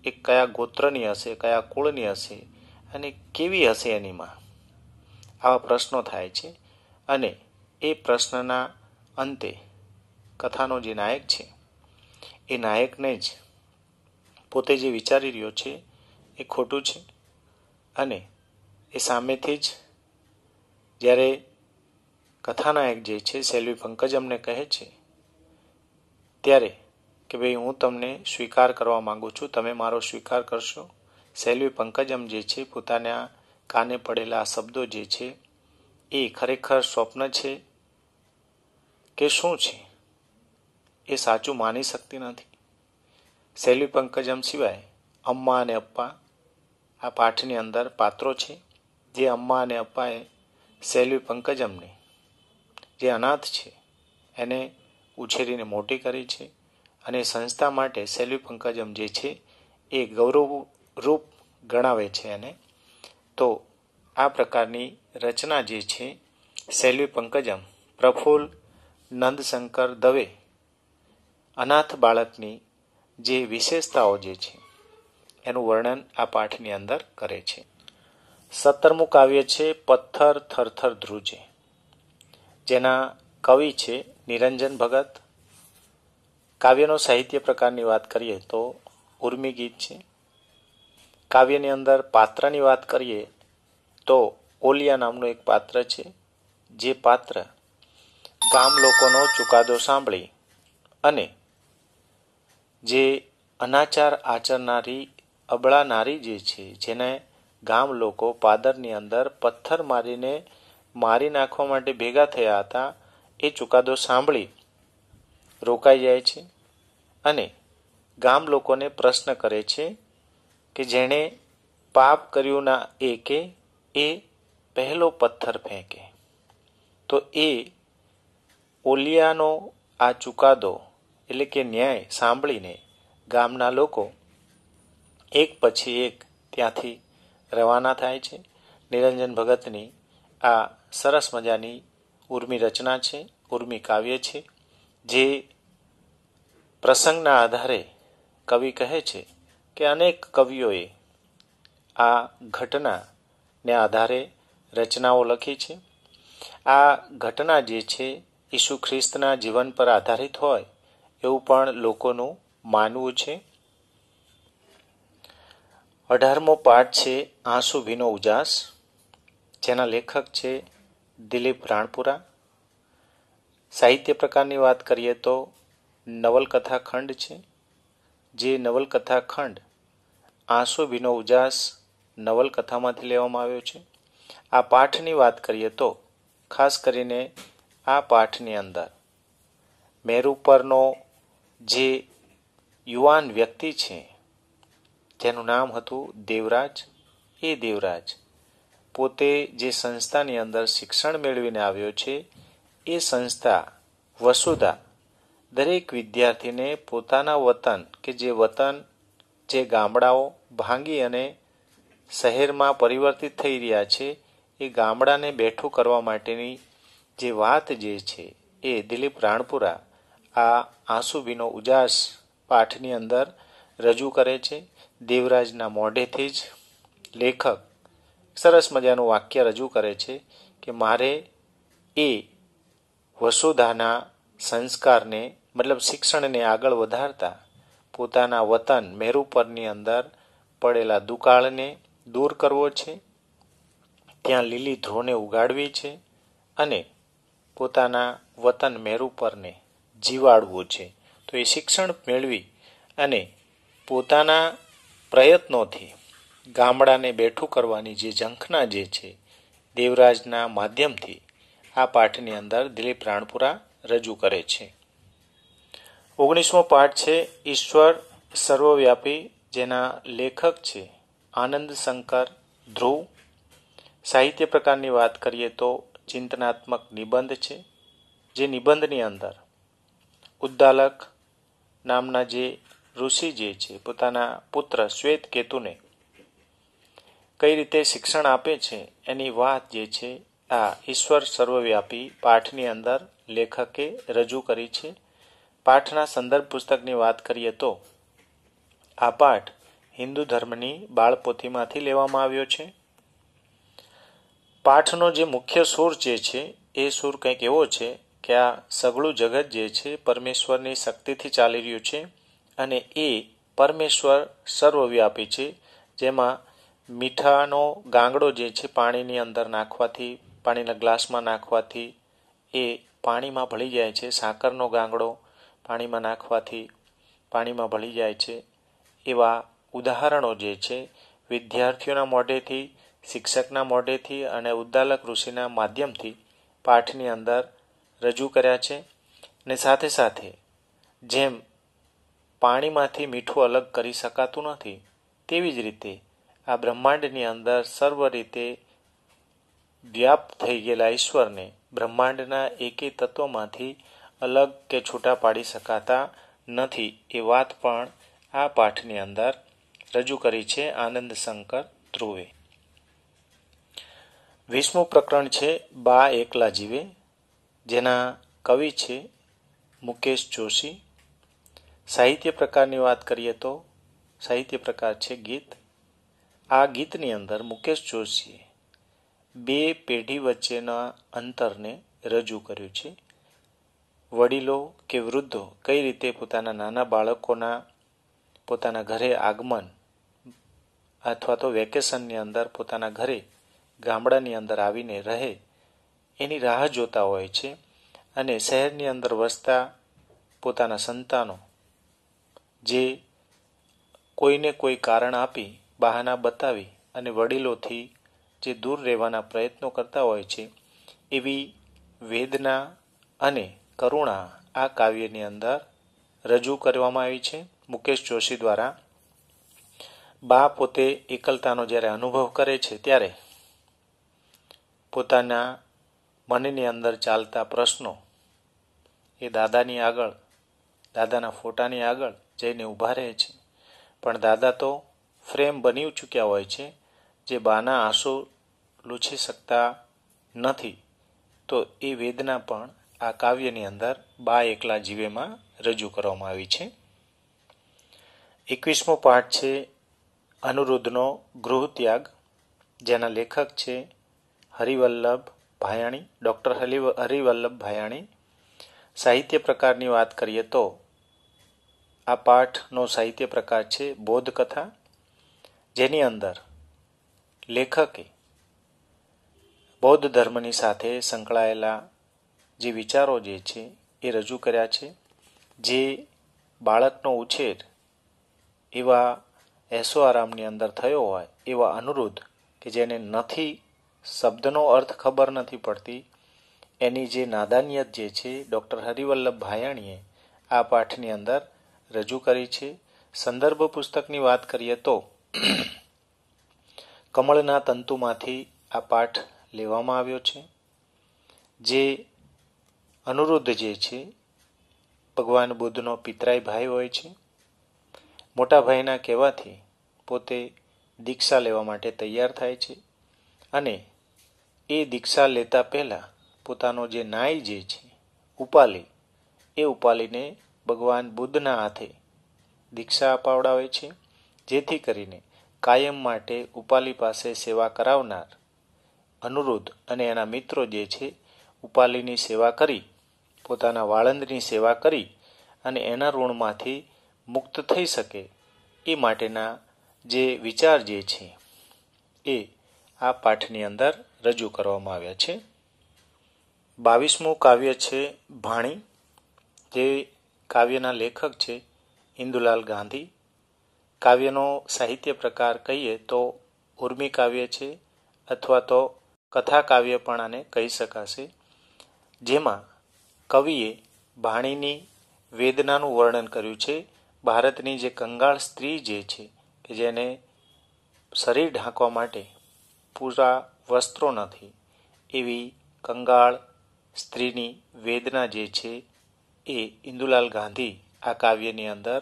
એ કયા ગોત્રની હશે કયા કુળની હશે અને કેવી હશે એની માં આવા પ્રશ્નો થાય છે અને એ પ્રશ્નના અંતે કથાનો જે નાયક છે એ નાયકને જ પોતે જે વિચારી રહ્યો છે એ ખોટું છે અને એ સામેથી જ જ્યારે કથાનાયક જે છે સેલ્વી પંકજ અમને કહે છે ત્યારે કે ભાઈ હું તમને સ્વીકાર કરવા માગું છું તમે મારો સ્વીકાર કરશો સેલ્વી પંકજમ જે છે પોતાના કાને પડેલા શબ્દો જે છે એ ખરેખર સ્વપ્ન છે કે શું છે એ સાચું માની શકતી નથી સેલ્વી પંકજમ સિવાય અમ્મા અને અપ્પા આ પાઠની અંદર પાત્રો છે જે અમ્મા અને અપ્પાએ સહેલવી પંકજમની જે અનાથ છે એને ઉછેરીને મોટી કરી છે અને સંસ્થા માટે સેલ્વી પંકજમ જે છે એ ગૌરવરૂપ ગણાવે છે એને તો આ પ્રકારની રચના જે છે સેલ્વી પંકજમ પ્રફુલ્લ નંદશંકર દવે અનાથ બાળકની જે વિશેષતાઓ જે છે એનું વર્ણન આ પાઠની અંદર કરે છે સત્તરમું કાવ્ય છે પથ્થર થરથર ધ્રુજે જેના કવિ છે નિરંજન ભગત કાવ્યનો સાહિત્ય પ્રકારની વાત કરીએ તો ઉર્મી ગીત છે કાવ્યની અંદર પાત્રની વાત કરીએ તો ઓલિયા નામનું એક પાત્ર છે જે પાત્ર ગામ લોકોનો ચુકાદો સાંભળી અને જે અનાચાર આચરનારી અબળા નારી જે છે જેને ગામ લોકો પાદરની અંદર પથ્થર મારીને મારી નાખવા માટે ભેગા થયા હતા એ ચુકાદો સાંભળી રોકાઈ જાય છે અને ગામ લોકોને પ્રશ્ન કરે છે કે જેણે પાપ કર્યું ના એકે એ પહેલો પથ્થર ફેંકે તો એ ઓલિયાનો આ ચુકાદો એટલે કે ન્યાય સાંભળીને ગામના લોકો એક પછી એક ત્યાંથી રવાના થાય છે નિરંજન ભગતની આ સરસ મજાની ઉર્મી રચના છે ઉર્મી કાવ્ય છે જે પ્રસંગના આધારે કવિ કહે છે કે અનેક કવિઓએ આ ઘટનાને આધારે રચનાઓ લખી છે આ ઘટના જે છે ઈસુ ખ્રિસ્તના જીવન પર આધારિત હોય એવું પણ લોકોનું માનવું છે અઢારમો પાઠ છે આંસુ ભીનો ઉજાસ જેના લેખક છે દિલીપ રાણપુરા સાહિત્ય પ્રકારની વાત કરીએ તો નવલકથા ખંડ છે જે નવલકથા ખંડ આંસુ ભીનો ઉજાસ નવલકથામાંથી લેવામાં આવ્યો છે આ પાઠની વાત કરીએ તો ખાસ કરીને આ પાઠની અંદર મેરુ પરનો જે યુવાન વ્યક્તિ છે જેનું નામ હતું દેવરાજ એ દેવરાજ પોતે જે સંસ્થાની અંદર શિક્ષણ મેળવીને આવ્યો છે એ સંસ્થા વસુધા દરેક વિદ્યાર્થીને પોતાના વતન કે જે વતન જે ગામડાઓ ભાંગી અને શહેરમાં પરિવર્તિત થઈ રહ્યા છે એ ગામડાને બેઠું કરવા માટેની જે વાત જે છે એ દિલીપ રાણપુરા આ આંસુબીનો ઉજાસ પાઠની અંદર રજૂ કરે છે દેવરાજના મોઢેથી જ લેખક સરસ મજાનું વાક્ય રજૂ કરે છે કે મારે એ વસુધાના સંસ્કારને મતલબ શિક્ષણને આગળ વધારતા પોતાના વતન મેરુ પરની અંદર પડેલા દુકાળને દૂર કરવો છે ત્યાં લીલી ધ્રોને ઉગાડવી છે અને પોતાના વતન મેરુ પરને જીવાડવું છે તો એ શિક્ષણ મેળવી અને પોતાના પ્રયત્નોથી ગામડાને બેઠું કરવાની જે ઝંખના જે છે દેવરાજના માધ્યમથી આ પાઠની અંદર દિલીપ રાણપુરા રજૂ કરે છે ઓગણીસમો પાઠ છે ઈશ્વર સર્વવ્યાપી જેના લેખક છે આનંદ શંકર ધ્રુવ સાહિત્ય પ્રકારની વાત કરીએ તો ચિંતનાત્મક નિબંધ છે જે નિબંધની અંદર ઉદ્દાલક નામના જે ઋષિ જે છે પોતાના પુત્ર શ્વેત કેતુને કઈ રીતે શિક્ષણ આપે છે એની વાત જે છે આ ઈશ્વર સર્વવ્યાપી પાઠની અંદર લેખકે રજૂ કરી છે પાઠના સંદર્ભ પુસ્તકની વાત કરીએ તો આ પાઠ હિન્દુ ધર્મની બાળપોથીમાંથી લેવામાં આવ્યો છે પાઠનો જે મુખ્ય સૂર જે છે એ સૂર કંઈક એવો છે કે આ સગળું જગત જે છે પરમેશ્વરની શક્તિથી ચાલી રહ્યું છે અને એ પરમેશ્વર સર્વવ્યાપી છે જેમાં મીઠાનો ગાંગડો જે છે પાણીની અંદર નાખવાથી પાણીના ગ્લાસમાં નાખવાથી એ પાણીમાં ભળી જાય છે સાકરનો ગાંગડો પાણીમાં નાખવાથી પાણીમાં ભળી જાય છે એવા ઉદાહરણો જે છે વિદ્યાર્થીઓના મોઢેથી શિક્ષકના મોઢેથી અને ઉદ્દાલક ઋષિના માધ્યમથી પાઠની અંદર રજૂ કર્યા છે ને સાથે સાથે જેમ પાણીમાંથી મીઠું અલગ કરી શકાતું નથી તેવી જ રીતે આ બ્રહ્માંડની અંદર સર્વ રીતે વ્યાપ થઈ ગયેલા ઈશ્વરને બ્રહ્માંડના એકે તત્વમાંથી અલગ કે છૂટા પાડી શકાતા નથી એ વાત પણ આ પાઠની અંદર રજૂ કરી છે આનંદ શંકર ધ્રુવે વીસમું પ્રકરણ છે બા એકલા જીવે જેના કવિ છે મુકેશ જોશી સાહિત્ય પ્રકારની વાત કરીએ તો સાહિત્ય પ્રકાર છે ગીત આ ગીતની અંદર મુકેશ જોશીએ બે પેઢી વચ્ચેના અંતરને રજૂ કર્યું છે વડીલો કે વૃદ્ધો કઈ રીતે પોતાના નાના બાળકોના પોતાના ઘરે આગમન અથવા તો વેકેશનની અંદર પોતાના ઘરે ગામડાની અંદર આવીને રહે એની રાહ જોતા હોય છે અને શહેરની અંદર વસતા પોતાના સંતાનો જે કોઈને કોઈ કારણ આપી બહાના બતાવી અને વડીલોથી જે દૂર રહેવાના પ્રયત્નો કરતા હોય છે એવી વેદના અને કરુણા આ કાવ્યની અંદર રજૂ કરવામાં આવી છે મુકેશ જોશી દ્વારા બા પોતે એકલતાનો જ્યારે અનુભવ કરે છે ત્યારે પોતાના મનની અંદર ચાલતા પ્રશ્નો એ દાદાની આગળ દાદાના ફોટાની આગળ જઈને ઊભા રહે છે પણ દાદા તો ફ્રેમ બની ચૂક્યા હોય છે જે બાના આંસુ લૂછી શકતા નથી તો એ વેદના પણ આ કાવ્યની અંદર બા એકલા જીવેમાં રજૂ કરવામાં આવી છે એકવીસમો પાઠ છે અનુરુદ્ધનો ગૃહત્યાગ જેના લેખક છે હરિવલ્લભ ભાયાણી ડૉક્ટર હરિવલ્લભ ભાયાણી સાહિત્ય પ્રકારની વાત કરીએ તો આ પાઠનો સાહિત્ય પ્રકાર છે બોધકથા જેની અંદર લેખકે બૌદ્ધ ધર્મની સાથે સંકળાયેલા જે વિચારો જે છે એ રજૂ કર્યા છે જે બાળકનો ઉછેર એવા એસો આરામની અંદર થયો હોય એવા અનુરોધ કે જેને નથી શબ્દનો અર્થ ખબર નથી પડતી એની જે નાદાનિયત જે છે ડૉક્ટર હરિવલ્લભ ભાયાણીએ આ પાઠની અંદર રજૂ કરી છે સંદર્ભ પુસ્તકની વાત કરીએ તો <clears throat> કમળના તંતુમાંથી આ પાઠ લેવામાં આવ્યો છે જે અનુરુદ્ધ જે છે ભગવાન બુદ્ધનો પિતરાય ભાઈ હોય છે મોટા ભાઈના કહેવાથી પોતે દીક્ષા લેવા માટે તૈયાર થાય છે અને એ દીક્ષા લેતા પહેલાં પોતાનો જે નાય જે છે ઉપાલી એ ઉપાલીને ભગવાન બુદ્ધના હાથે દીક્ષા અપાવડાવે છે જેથી કરીને કાયમ માટે ઉપાલી પાસે સેવા કરાવનાર અનુરુદ્ધ અને એના મિત્રો જે છે ઉપાલીની સેવા કરી પોતાના વાળંદની સેવા કરી અને એના ઋણમાંથી મુક્ત થઈ શકે એ માટેના જે વિચાર જે છે એ આ પાઠની અંદર રજૂ કરવામાં આવ્યા છે બાવીસમું કાવ્ય છે ભાણી જે કાવ્યના લેખક છે ઇન્દુલાલ ગાંધી કાવ્યનો સાહિત્ય પ્રકાર કહીએ તો ઉર્મી કાવ્ય છે અથવા તો કથા કાવ્ય પણ આને કહી શકાશે જેમાં કવિએ ભાણીની વેદનાનું વર્ણન કર્યું છે ભારતની જે કંગાળ સ્ત્રી જે છે કે જેને શરીર ઢાંકવા માટે પૂરા વસ્ત્રો નથી એવી કંગાળ સ્ત્રીની વેદના જે છે એ ઇન્દુલાલ ગાંધી આ કાવ્યની અંદર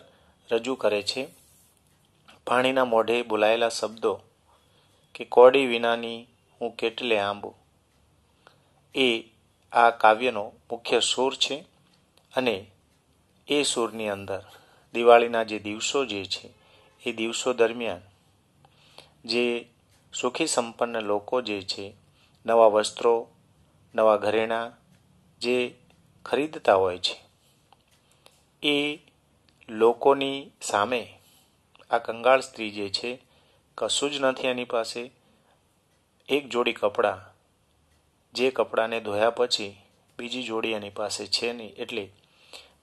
રજૂ કરે છે પાણીના મોઢે બોલાયેલા શબ્દો કે કોડી વિનાની હું કેટલે આંબુ એ આ કાવ્યનો મુખ્ય સૂર છે અને એ સૂરની અંદર દિવાળીના જે દિવસો જે છે એ દિવસો દરમિયાન જે સુખી સંપન્ન લોકો જે છે નવા વસ્ત્રો નવા ઘરેણાં જે ખરીદતા હોય છે એ લોકોની સામે આ કંગાળ સ્ત્રી જે છે કશું જ નથી એની પાસે એક જોડી કપડાં જે કપડાંને ધોયા પછી બીજી જોડી એની પાસે છે નહીં એટલે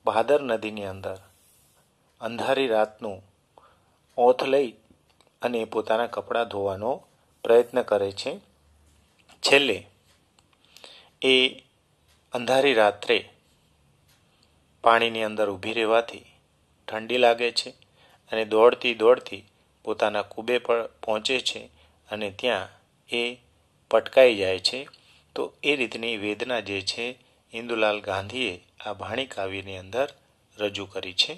ભાદર નદીની અંદર અંધારી રાતનું ઓથ લઈ અને પોતાના કપડાં ધોવાનો પ્રયત્ન કરે છે છેલ્લે એ અંધારી રાત્રે પાણીની અંદર ઊભી રહેવાથી ઠંડી લાગે છે અને દોડતી દોડતી પોતાના કૂબે પર પહોંચે છે અને ત્યાં એ પટકાઈ જાય છે તો એ રીતની વેદના જે છે ઇન્દુલાલ ગાંધીએ આ ભાણી કાવ્યની અંદર રજૂ કરી છે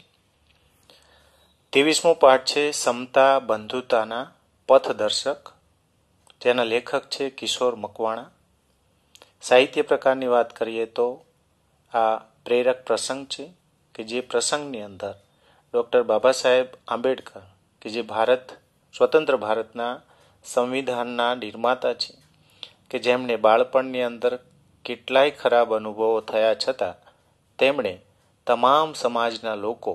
ત્રેવીસમો પાઠ છે સમતા બંધુતાના પથદર્શક તેના લેખક છે કિશોર મકવાણા સાહિત્ય પ્રકારની વાત કરીએ તો આ પ્રેરક પ્રસંગ છે કે જે પ્રસંગની અંદર ડૉક્ટર બાબા સાહેબ આંબેડકર કે જે ભારત સ્વતંત્ર ભારતના સંવિધાનના નિર્માતા છે કે જેમને બાળપણની અંદર કેટલાય ખરાબ અનુભવો થયા છતાં તેમણે તમામ સમાજના લોકો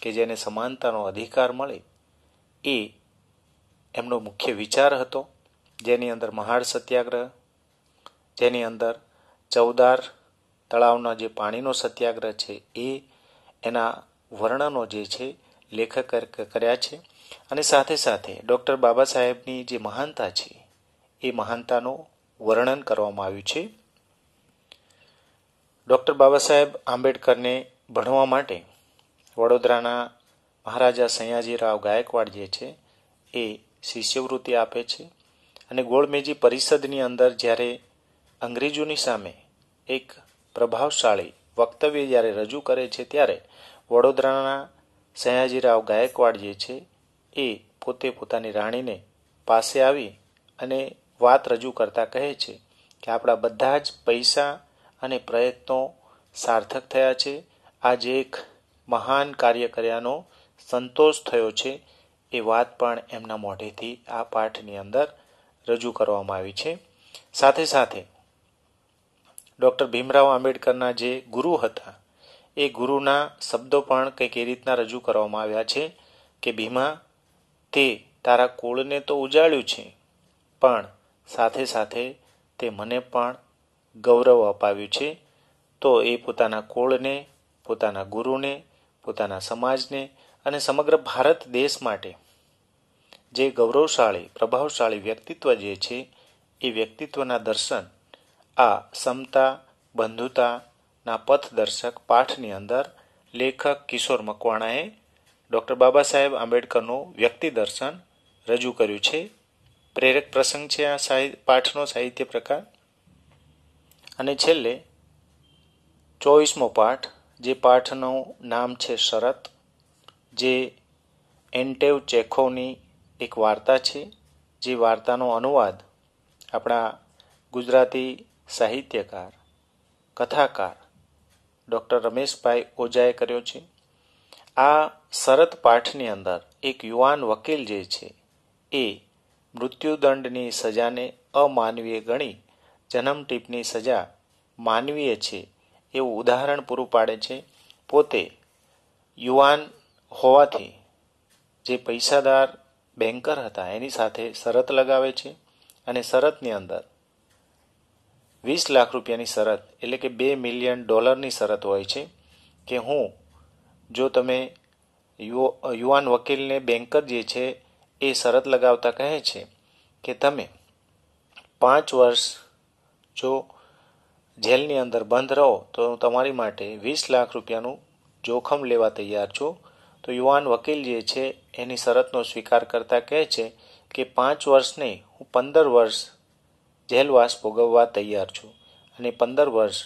કે જેને સમાનતાનો અધિકાર મળે એ એમનો મુખ્ય વિચાર હતો જેની અંદર મહાડ સત્યાગ્રહ જેની અંદર ચૌદાર તળાવનો જે પાણીનો સત્યાગ્રહ છે એ એના વર્ણનો જે છે લેખક કર્યા છે અને સાથે સાથે ડૉક્ટર બાબા સાહેબની જે મહાનતા છે એ મહાનતાનું વર્ણન કરવામાં આવ્યું છે ડૉક્ટર બાબા સાહેબ આંબેડકરને ભણવા માટે વડોદરાના મહારાજા સયાજીરાવ ગાયકવાડ જે છે એ શિષ્યવૃત્તિ આપે છે અને ગોળમેજી પરિષદની અંદર જ્યારે અંગ્રેજોની સામે એક પ્રભાવશાળી વક્તવ્ય જ્યારે રજૂ કરે છે ત્યારે વડોદરાના સયાજીરાવ ગાયકવાડ જે છે એ પોતે પોતાની રાણીને પાસે આવી અને વાત રજૂ કરતા કહે છે કે આપણા બધા જ પૈસા અને પ્રયત્નો સાર્થક થયા છે આજે એક મહાન કાર્ય કર્યાનો સંતોષ થયો છે એ વાત પણ એમના મોઢેથી આ પાઠની અંદર રજૂ કરવામાં આવી છે સાથે સાથે ડૉક્ટર ભીમરાવ આંબેડકરના જે ગુરુ હતા એ ગુરુના શબ્દો પણ કંઈક એ રીતના રજૂ કરવામાં આવ્યા છે કે ભીમા તે તારા કુળને તો ઉજાળ્યું છે પણ સાથે સાથે તે મને પણ ગૌરવ અપાવ્યું છે તો એ પોતાના કુળને પોતાના ગુરુને પોતાના સમાજને અને સમગ્ર ભારત દેશ માટે જે ગૌરવશાળી પ્રભાવશાળી વ્યક્તિત્વ જે છે એ વ્યક્તિત્વના દર્શન આ સમતા બંધુતાના પથદર્શક પાઠની અંદર લેખક કિશોર મકવાણાએ ડૉક્ટર બાબા સાહેબ આંબેડકરનું વ્યક્તિ દર્શન રજૂ કર્યું છે પ્રેરક પ્રસંગ છે આ સાહિત્ય પાઠનો સાહિત્ય પ્રકાર અને છેલ્લે ચોવીસમો પાઠ જે પાઠનું નામ છે શરત જે એન્ટેવ ચેખોની એક વાર્તા છે જે વાર્તાનો અનુવાદ આપણા ગુજરાતી સાહિત્યકાર કથાકાર ડૉક્ટર રમેશભાઈ ઓઝાએ કર્યો છે આ શરત પાઠની અંદર એક યુવાન વકીલ જે છે એ મૃત્યુદંડની સજાને અમાનવીય ગણી જન્મટીપની સજા માનવીય છે એવું ઉદાહરણ પૂરું પાડે છે પોતે યુવાન હોવાથી જે પૈસાદાર બેન્કર હતા એની સાથે શરત લગાવે છે અને શરતની અંદર વીસ લાખ રૂપિયાની શરત એટલે કે બે મિલિયન ડોલરની શરત હોય છે કે હું જો તમે યુવાન વકીલને બેન્કર જે છે એ શરત લગાવતા કહે છે કે તમે પાંચ વર્ષ જો જેલની અંદર બંધ રહો તો હું તમારી માટે વીસ લાખ રૂપિયાનું જોખમ લેવા તૈયાર છું તો યુવાન વકીલ જે છે એની શરતનો સ્વીકાર કરતા કહે છે કે પાંચ વર્ષ નહીં હું પંદર વર્ષ જેલવાસ ભોગવવા તૈયાર છું અને પંદર વર્ષ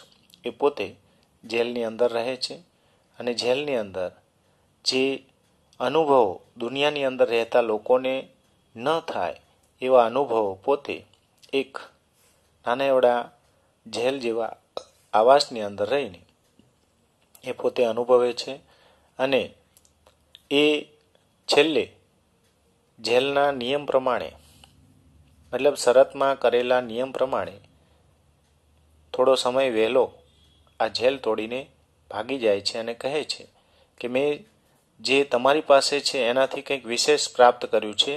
એ પોતે જેલની અંદર રહે છે અને જેલની અંદર જે અનુભવો દુનિયાની અંદર રહેતા લોકોને ન થાય એવા અનુભવો પોતે એક નાના એવડા જેલ જેવા આવાસની અંદર રહીને એ પોતે અનુભવે છે અને એ છેલ્લે જેલના નિયમ પ્રમાણે મતલબ શરતમાં કરેલા નિયમ પ્રમાણે થોડો સમય વહેલો આ જેલ તોડીને ભાગી જાય છે અને કહે છે કે મેં જે તમારી પાસે છે એનાથી કંઈક વિશેષ પ્રાપ્ત કર્યું છે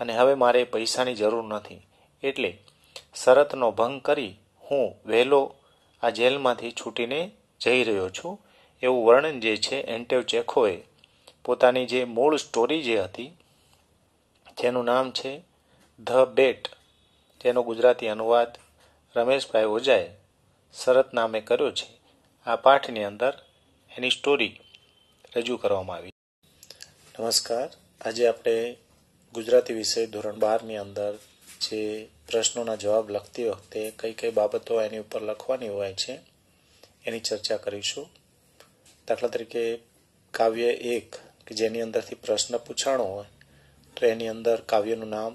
અને હવે મારે પૈસાની જરૂર નથી એટલે શરતનો ભંગ કરી હું વહેલો આ જેલમાંથી છૂટીને જઈ રહ્યો છું એવું વર્ણન જે છે એન્ટેવ ચેખોએ પોતાની જે મૂળ સ્ટોરી જે હતી જેનું નામ છે ધ બેટ તેનો ગુજરાતી અનુવાદ રમેશભાઈ ઓઝાએ શરત નામે કર્યો છે આ પાઠની અંદર એની સ્ટોરી રજૂ કરવામાં આવી નમસ્કાર આજે આપણે ગુજરાતી વિષય ધોરણ બારની અંદર જે પ્રશ્નોના જવાબ લખતી વખતે કઈ કઈ બાબતો એની ઉપર લખવાની હોય છે એની ચર્ચા કરીશું દાખલા તરીકે કાવ્ય એક કે જેની અંદરથી પ્રશ્ન પૂછાણો હોય તો એની અંદર કાવ્યનું નામ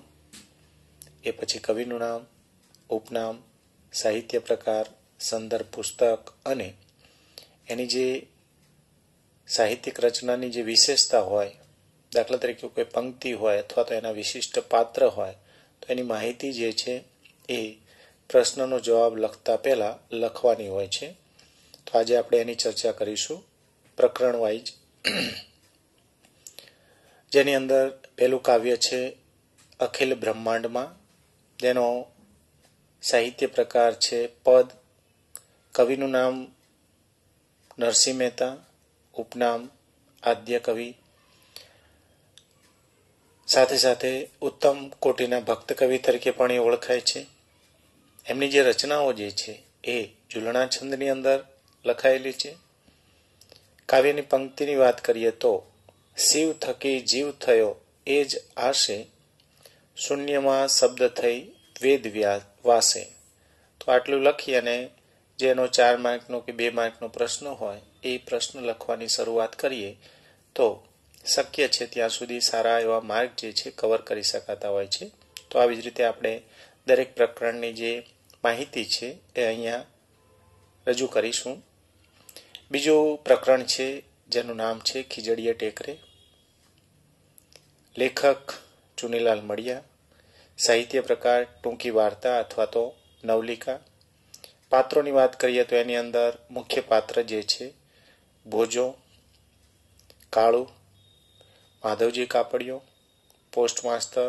એ પછી કવિનું નામ ઉપનામ સાહિત્ય પ્રકાર સંદર્ભ પુસ્તક અને એની જે સાહિત્યિક રચનાની જે વિશેષતા હોય દાખલા તરીકે કોઈ પંક્તિ હોય અથવા તો એના વિશિષ્ટ પાત્ર હોય તો એની માહિતી જે છે એ પ્રશ્નનો જવાબ લખતા પહેલાં લખવાની હોય છે તો આજે આપણે એની ચર્ચા કરીશું પ્રકરણ વાઇઝ જેની અંદર પહેલું કાવ્ય છે અખિલ બ્રહ્માંડમાં જેનો સાહિત્ય પ્રકાર છે પદ કવિનું નામ નરસિંહ મહેતા ઉપનામ આદ્ય કવિ સાથે સાથે ઉત્તમ કોટીના ભક્ત કવિ તરીકે પણ એ ઓળખાય છે એમની જે રચનાઓ જે છે એ ઝૂલણા છંદની અંદર લખાયેલી છે કાવ્યની પંક્તિની વાત કરીએ તો શિવ થકી જીવ થયો એ જ આશે શૂન્યમાં શબ્દ થઈ વેદ વાસે તો આટલું લખી અને જેનો ચાર માર્કનો કે બે માર્કનો પ્રશ્ન હોય એ પ્રશ્ન લખવાની શરૂઆત કરીએ તો શક્ય છે ત્યાં સુધી સારા એવા માર્ક જે છે કવર કરી શકાતા હોય છે તો આવી જ રીતે આપણે દરેક પ્રકરણની જે માહિતી છે એ અહીંયા રજૂ કરીશું બીજું પ્રકરણ છે જેનું નામ છે ખીજડીયા ટેકરે લેખક ચુનીલાલ મળિયા સાહિત્ય પ્રકાર ટૂંકી વાર્તા અથવા તો નવલિકા પાત્રોની વાત કરીએ તો એની અંદર મુખ્ય પાત્ર જે છે ભોજો કાળુ માધવજી કાપડિયો પોસ્ટ માસ્તર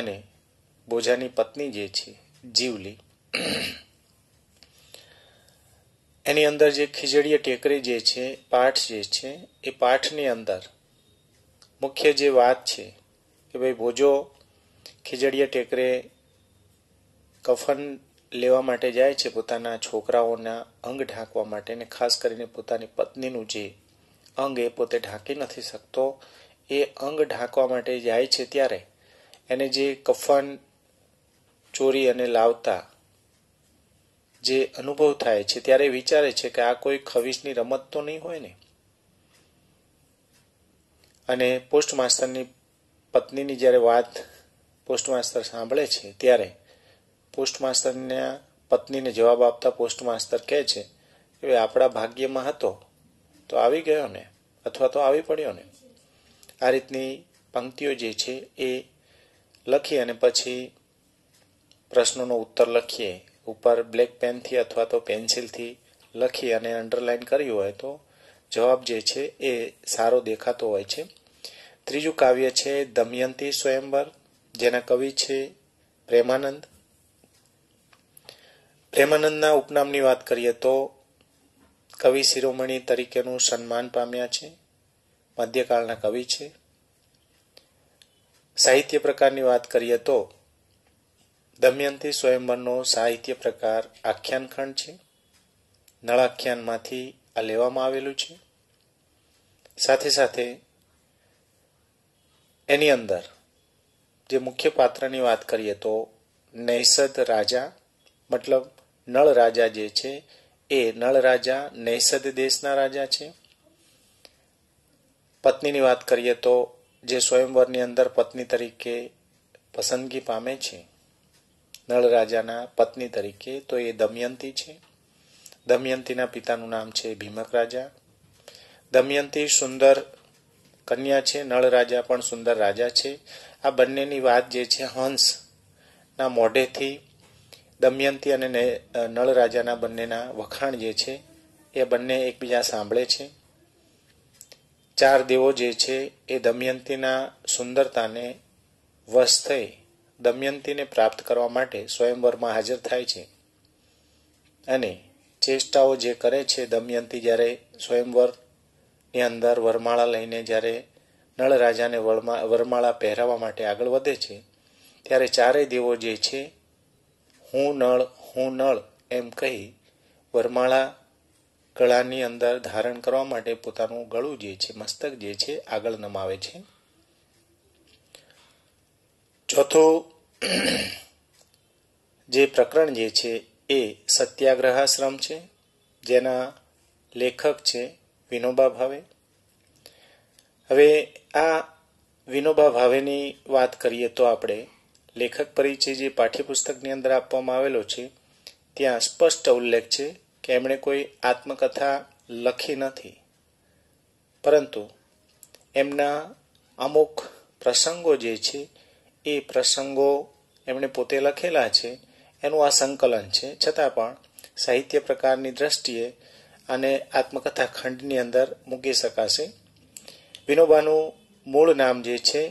અને બોજાની પત્ની જે છે જીવલી એની અંદર જે ખીજડીયા ટેકરી જે છે પાઠ જે છે એ પાઠની અંદર મુખ્ય જે વાત છે કે ભાઈ ભોજો ખીજડીયા ટેકરે કફન લેવા માટે જાય છે પોતાના છોકરાઓના અંગ ઢાંકવા માટે ને ખાસ કરીને પોતાની પત્નીનું જે અંગ એ પોતે ઢાંકી નથી શકતો એ અંગ ઢાંકવા માટે જાય છે ત્યારે એને જે કફન ચોરી અને લાવતા જે અનુભવ થાય છે ત્યારે વિચારે છે કે આ કોઈ ખવિશની રમત તો નહીં હોય ને અને પોસ્ટ માસ્ટરની પત્નીની જ્યારે વાત પોસ્ટમાસ્તર સાંભળે છે ત્યારે પોસ્ટમાસ્તરના પત્નીને જવાબ આપતા પોસ્ટમાસ્તર કહે છે કે આપણા ભાગ્યમાં હતો તો આવી ગયો ને અથવા તો આવી પડ્યો ને આ રીતની પંક્તિઓ જે છે એ લખી અને પછી પ્રશ્નોનો ઉત્તર લખીએ ઉપર બ્લેક પેનથી અથવા તો પેન્સિલથી લખી અને અંડરલાઇન કર્યું હોય તો જવાબ જે છે એ સારો દેખાતો હોય છે ત્રીજું કાવ્ય છે દમયંતી સ્વયંવર જેના કવિ છે પ્રેમાનંદ પ્રેમાનંદના ઉપનામની વાત કરીએ તો કવિ શિરોમણી તરીકેનું સન્માન પામ્યા છે મધ્યકાળના કવિ છે સાહિત્ય પ્રકારની વાત કરીએ તો દમયંતી સ્વયંવરનો સાહિત્ય પ્રકાર આખ્યાનખંડ છે નળાખ્યાનમાંથી આ લેવામાં આવેલું છે સાથે સાથે એની અંદર જે મુખ્ય પાત્રની વાત કરીએ તો નૈસદ રાજા મતલબ નળ રાજા જે છે એ નળ રાજા નૈસદ દેશના રાજા છે પત્નીની વાત કરીએ તો જે સ્વયંવરની અંદર પત્ની તરીકે પસંદગી પામે છે નળ રાજાના પત્ની તરીકે તો એ દમયંતી છે દમયંતીના પિતાનું નામ છે ભીમક રાજા દમયંતી સુંદર કન્યા છે નળ રાજા પણ સુંદર રાજા છે આ બંનેની વાત જે છે હંસના મોઢેથી દમયંતી અને નળ રાજાના બંનેના વખાણ જે છે એ બંને એકબીજા સાંભળે છે ચાર દેવો જે છે એ દમયંતીના સુંદરતાને વશ થઈ દમયંતીને પ્રાપ્ત કરવા માટે સ્વયંવરમાં હાજર થાય છે અને ચેષ્ટાઓ જે કરે છે દમયંતી જ્યારે સ્વયંવરની અંદર વરમાળા લઈને જ્યારે નળરાજાને વરમાળા પહેરાવવા માટે આગળ વધે છે ત્યારે ચારેય દેવો જે છે હું નળ હું નળ એમ કહી વરમાળા ગળાની અંદર ધારણ કરવા માટે પોતાનું ગળું જે છે મસ્તક જે છે આગળ નમાવે છે ચોથો જે પ્રકરણ જે છે એ સત્યાગ્રહાશ્રમ છે જેના લેખક છે વિનોબા ભાવે હવે આ વિનોબા ભાવેની વાત કરીએ તો આપણે લેખક પરિચય જે પાઠ્યપુસ્તકની અંદર આપવામાં આવેલો છે ત્યાં સ્પષ્ટ ઉલ્લેખ છે કે એમણે કોઈ આત્મકથા લખી નથી પરંતુ એમના અમુક પ્રસંગો જે છે એ પ્રસંગો એમણે પોતે લખેલા છે એનું આ સંકલન છે છતાં પણ સાહિત્ય પ્રકારની દ્રષ્ટિએ અને આત્મકથા ખંડની અંદર મૂકી શકાશે વિનોબાનું મૂળ નામ જે છે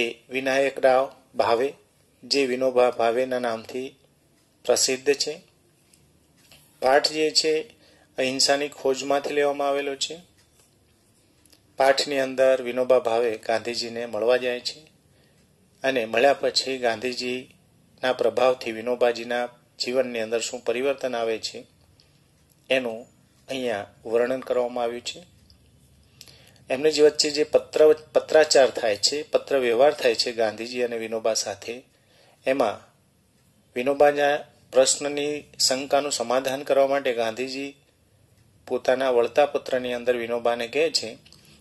એ વિનાયક રાવ ભાવે જે વિનોબા ભાવેના નામથી પ્રસિદ્ધ છે પાઠ જે છે અહિંસાની ખોજમાંથી લેવામાં આવેલો છે પાઠની અંદર વિનોબા ભાવે ગાંધીજીને મળવા જાય છે અને મળ્યા પછી ગાંધીજીના પ્રભાવથી વિનોબાજીના જીવનની અંદર શું પરિવર્તન આવે છે એનું અહીંયા વર્ણન કરવામાં આવ્યું છે એમની જે વચ્ચે જે પત્ર પત્રાચાર થાય છે પત્ર વ્યવહાર થાય છે ગાંધીજી અને વિનોબા સાથે એમાં વિનોબાના પ્રશ્નની શંકાનું સમાધાન કરવા માટે ગાંધીજી પોતાના વળતા પત્રની અંદર વિનોબાને કહે છે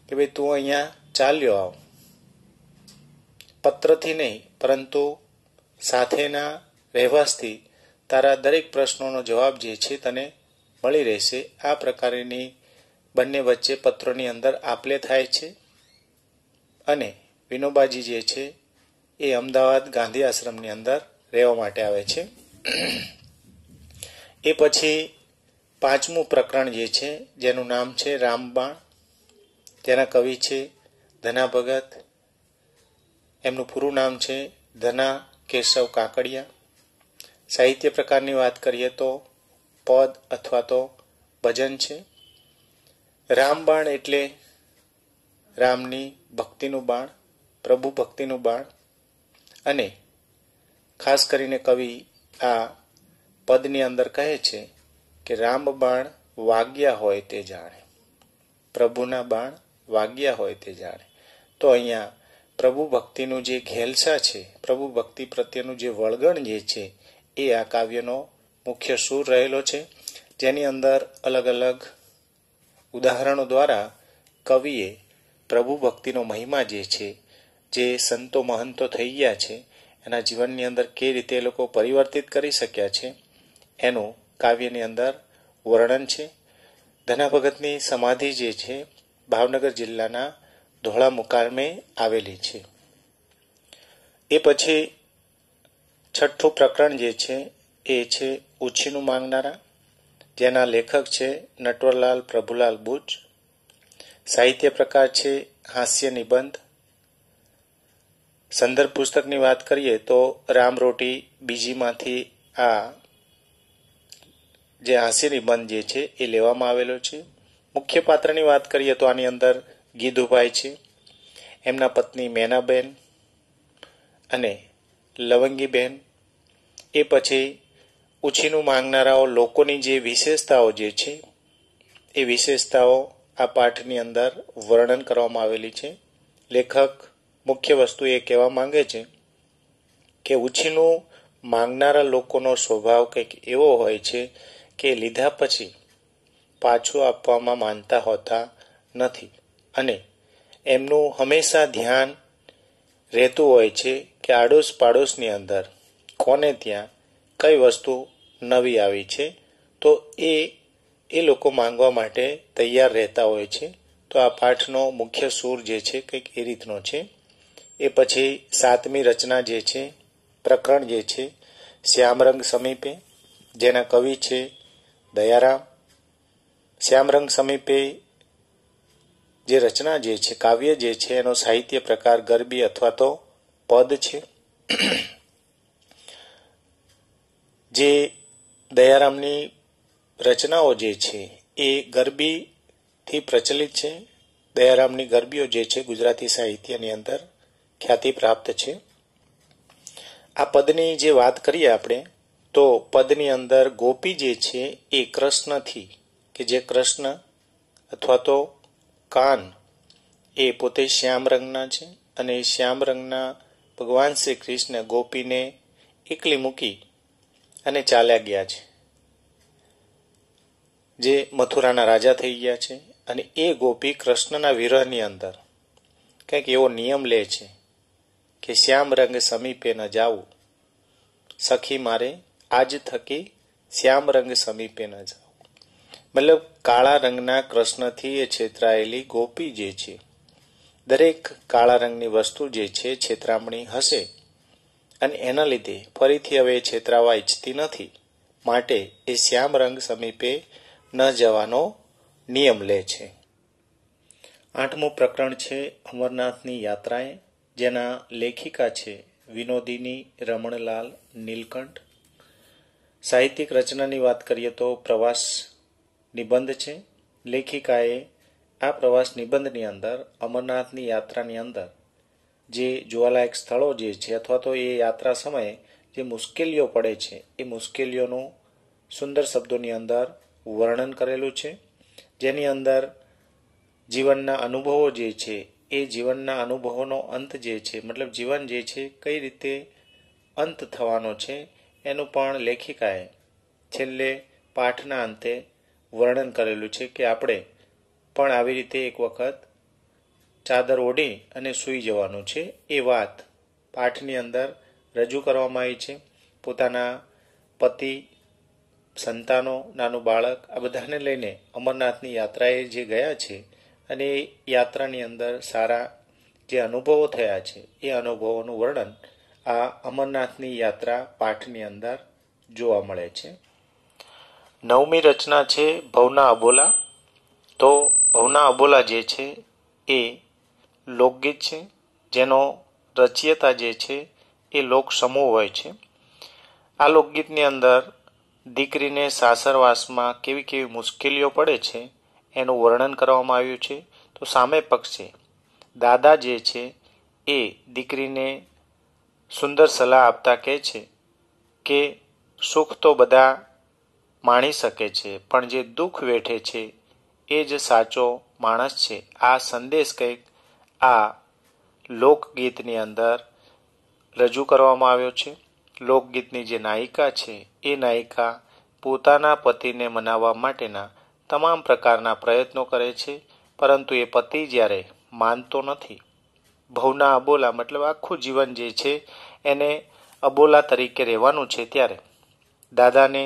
કે ભાઈ તું અહીંયા ચાલ્યો આવ પત્રથી નહીં પરંતુ સાથેના રહેવાસથી તારા દરેક પ્રશ્નોનો જવાબ જે છે તને મળી રહેશે આ પ્રકારની બંને વચ્ચે પત્રોની અંદર આપલે થાય છે અને વિનોબાજી જે છે એ અમદાવાદ ગાંધી આશ્રમની અંદર રહેવા માટે આવે છે એ પછી પાંચમું પ્રકરણ જે છે જેનું નામ છે રામબાણ તેના કવિ છે ધના ભગત એમનું પૂરું નામ છે ધના કેશવ કાકડિયા સાહિત્ય પ્રકારની વાત કરીએ તો પદ અથવા તો ભજન છે રામબાણ એટલે રામની ભક્તિનું બાણ પ્રભુ ભક્તિનું બાણ અને ખાસ કરીને કવિ આ પદની અંદર કહે છે કે રામ બાણ વાગ્યા હોય તે જાણે પ્રભુના બાણ વાગ્યા હોય તે જાણે તો અહીંયા પ્રભુ ભક્તિનું જે ઘેલસા છે પ્રભુ ભક્તિ પ્રત્યેનું જે વળગણ જે છે એ આ કાવ્યનો મુખ્ય સૂર રહેલો છે જેની અંદર અલગ અલગ ઉદાહરણો દ્વારા કવિએ પ્રભુ ભક્તિનો મહિમા જે છે જે સંતો મહંતો થઈ ગયા છે એના જીવનની અંદર કે રીતે એ લોકો પરિવર્તિત કરી શક્યા છે એનું કાવ્યની અંદર વર્ણન છે ધના ભગતની સમાધિ જે છે ભાવનગર જિલ્લાના ધોળા મુકામે આવેલી છે એ પછી છઠ્ઠું પ્રકરણ જે છે એ છે ઓછીનું માંગનારા તેના લેખક છે નટવરલાલ પ્રભુલાલ બુચ સાહિત્ય પ્રકાર છે હાસ્ય નિબંધ સંદર્ભ પુસ્તકની વાત કરીએ તો રામ રોટી બીજીમાંથી આ જે હાસ્ય નિબંધ જે છે એ લેવામાં આવેલો છે મુખ્ય પાત્રની વાત કરીએ તો આની અંદર ગીધુભાઈ છે એમના પત્ની મેનાબેન અને લવંગીબેન એ પછી ઉછીનું માંગનારાઓ લોકોની જે વિશેષતાઓ જે છે એ વિશેષતાઓ આ પાઠની અંદર વર્ણન કરવામાં આવેલી છે લેખક મુખ્ય વસ્તુ એ કહેવા માંગે છે કે ઉછીનું માંગનારા લોકોનો સ્વભાવ કંઈક એવો હોય છે કે લીધા પછી પાછું આપવામાં માનતા હોતા નથી અને એમનું હંમેશા ધ્યાન રહેતું હોય છે કે આડોશ પાડોશની અંદર કોને ત્યાં કઈ વસ્તુ નવી આવી છે તો એ એ લોકો માંગવા માટે તૈયાર રહેતા હોય છે તો આ પાઠનો મુખ્ય સૂર જે છે કંઈક એ રીતનો છે એ પછી સાતમી રચના જે છે પ્રકરણ જે છે શ્યામરંગ સમીપે જેના કવિ છે દયારામ શ્યામરંગ સમીપે જે રચના જે છે કાવ્ય જે છે એનો સાહિત્ય પ્રકાર ગરબી અથવા તો પદ છે જે દયારામની રચનાઓ જે છે એ ગરબીથી પ્રચલિત છે દયારામની ગરબીઓ જે છે ગુજરાતી સાહિત્યની અંદર ખ્યાતિ પ્રાપ્ત છે આ પદની જે વાત કરીએ આપણે તો પદની અંદર ગોપી જે છે એ કૃષ્ણથી કે જે કૃષ્ણ અથવા તો કાન એ પોતે શ્યામ રંગના છે અને શ્યામ રંગના ભગવાન શ્રી કૃષ્ણ ગોપીને એકલી મૂકી અને ચાલ્યા ગયા છે જે મથુરાના રાજા થઈ ગયા છે અને એ ગોપી કૃષ્ણના વિરહની અંદર કંઈક એવો નિયમ લે છે કે શ્યામ રંગ સમીપે ન જાવું સખી મારે આજ થકી શ્યામ રંગ સમીપે ન જાવું મતલબ કાળા રંગના કૃષ્ણથી એ છેતરાયેલી ગોપી જે છે દરેક કાળા રંગની વસ્તુ જે છે છેતરામણી હશે અને એના લીધે ફરીથી હવે છેતરાવા ઈચ્છતી નથી માટે એ શ્યામ રંગ સમીપે ન જવાનો નિયમ લે છે આઠમું પ્રકરણ છે અમરનાથની યાત્રાએ જેના લેખિકા છે વિનોદિની રમણલાલ નીલકંઠ સાહિત્યિક રચનાની વાત કરીએ તો પ્રવાસ નિબંધ છે લેખિકાએ આ પ્રવાસ નિબંધની અંદર અમરનાથની યાત્રાની અંદર જે જોવાલાયક સ્થળો જે છે અથવા તો એ યાત્રા સમયે જે મુશ્કેલીઓ પડે છે એ મુશ્કેલીઓનું સુંદર શબ્દોની અંદર વર્ણન કરેલું છે જેની અંદર જીવનના અનુભવો જે છે એ જીવનના અનુભવોનો અંત જે છે મતલબ જીવન જે છે કઈ રીતે અંત થવાનો છે એનું પણ લેખિકાએ છેલ્લે પાઠના અંતે વર્ણન કરેલું છે કે આપણે પણ આવી રીતે એક વખત ચાદર ઓઢી અને સૂઈ જવાનું છે એ વાત પાઠની અંદર રજૂ કરવામાં આવી છે પોતાના પતિ સંતાનો નાનું બાળક આ બધાને લઈને અમરનાથની યાત્રાએ જે ગયા છે અને એ યાત્રાની અંદર સારા જે અનુભવો થયા છે એ અનુભવોનું વર્ણન આ અમરનાથની યાત્રા પાઠની અંદર જોવા મળે છે નવમી રચના છે ભવના અબોલા તો ભવના અબોલા જે છે એ લોકગીત છે જેનો રચયતા જે છે એ લોક સમૂહ હોય છે આ લોકગીતની અંદર દીકરીને સાસરવાસમાં કેવી કેવી મુશ્કેલીઓ પડે છે એનું વર્ણન કરવામાં આવ્યું છે તો સામે પક્ષે દાદા જે છે એ દીકરીને સુંદર સલાહ આપતા કહે છે કે સુખ તો બધા માણી શકે છે પણ જે દુઃખ વેઠે છે એ જ સાચો માણસ છે આ સંદેશ કંઈક આ લોકગીતની અંદર રજૂ કરવામાં આવ્યો છે લોકગીતની જે નાયિકા છે એ નાયિકા પોતાના પતિને મનાવવા માટેના તમામ પ્રકારના પ્રયત્નો કરે છે પરંતુ એ પતિ જ્યારે માનતો નથી ભવના અબોલા મતલબ આખું જીવન જે છે એને અબોલા તરીકે રહેવાનું છે ત્યારે દાદાને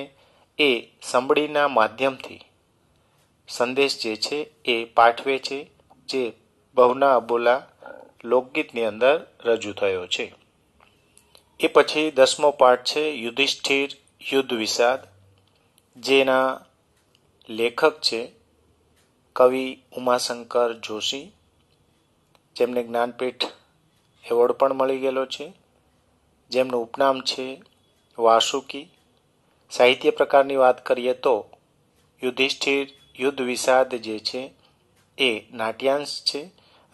એ સંભળીના માધ્યમથી સંદેશ જે છે એ પાઠવે છે જે ભવના અબોલા લોકગીતની અંદર રજૂ થયો છે એ પછી દસમો પાઠ છે યુધિષ્ઠિર યુદ્ધ વિષાદ જેના લેખક છે કવિ ઉમાશંકર જોશી જેમને જ્ઞાનપીઠ એવોર્ડ પણ મળી ગયેલો છે જેમનું ઉપનામ છે વાસુકી સાહિત્ય પ્રકારની વાત કરીએ તો યુધિષ્ઠિર યુદ્ધ વિષાદ જે છે એ નાટ્યાંશ છે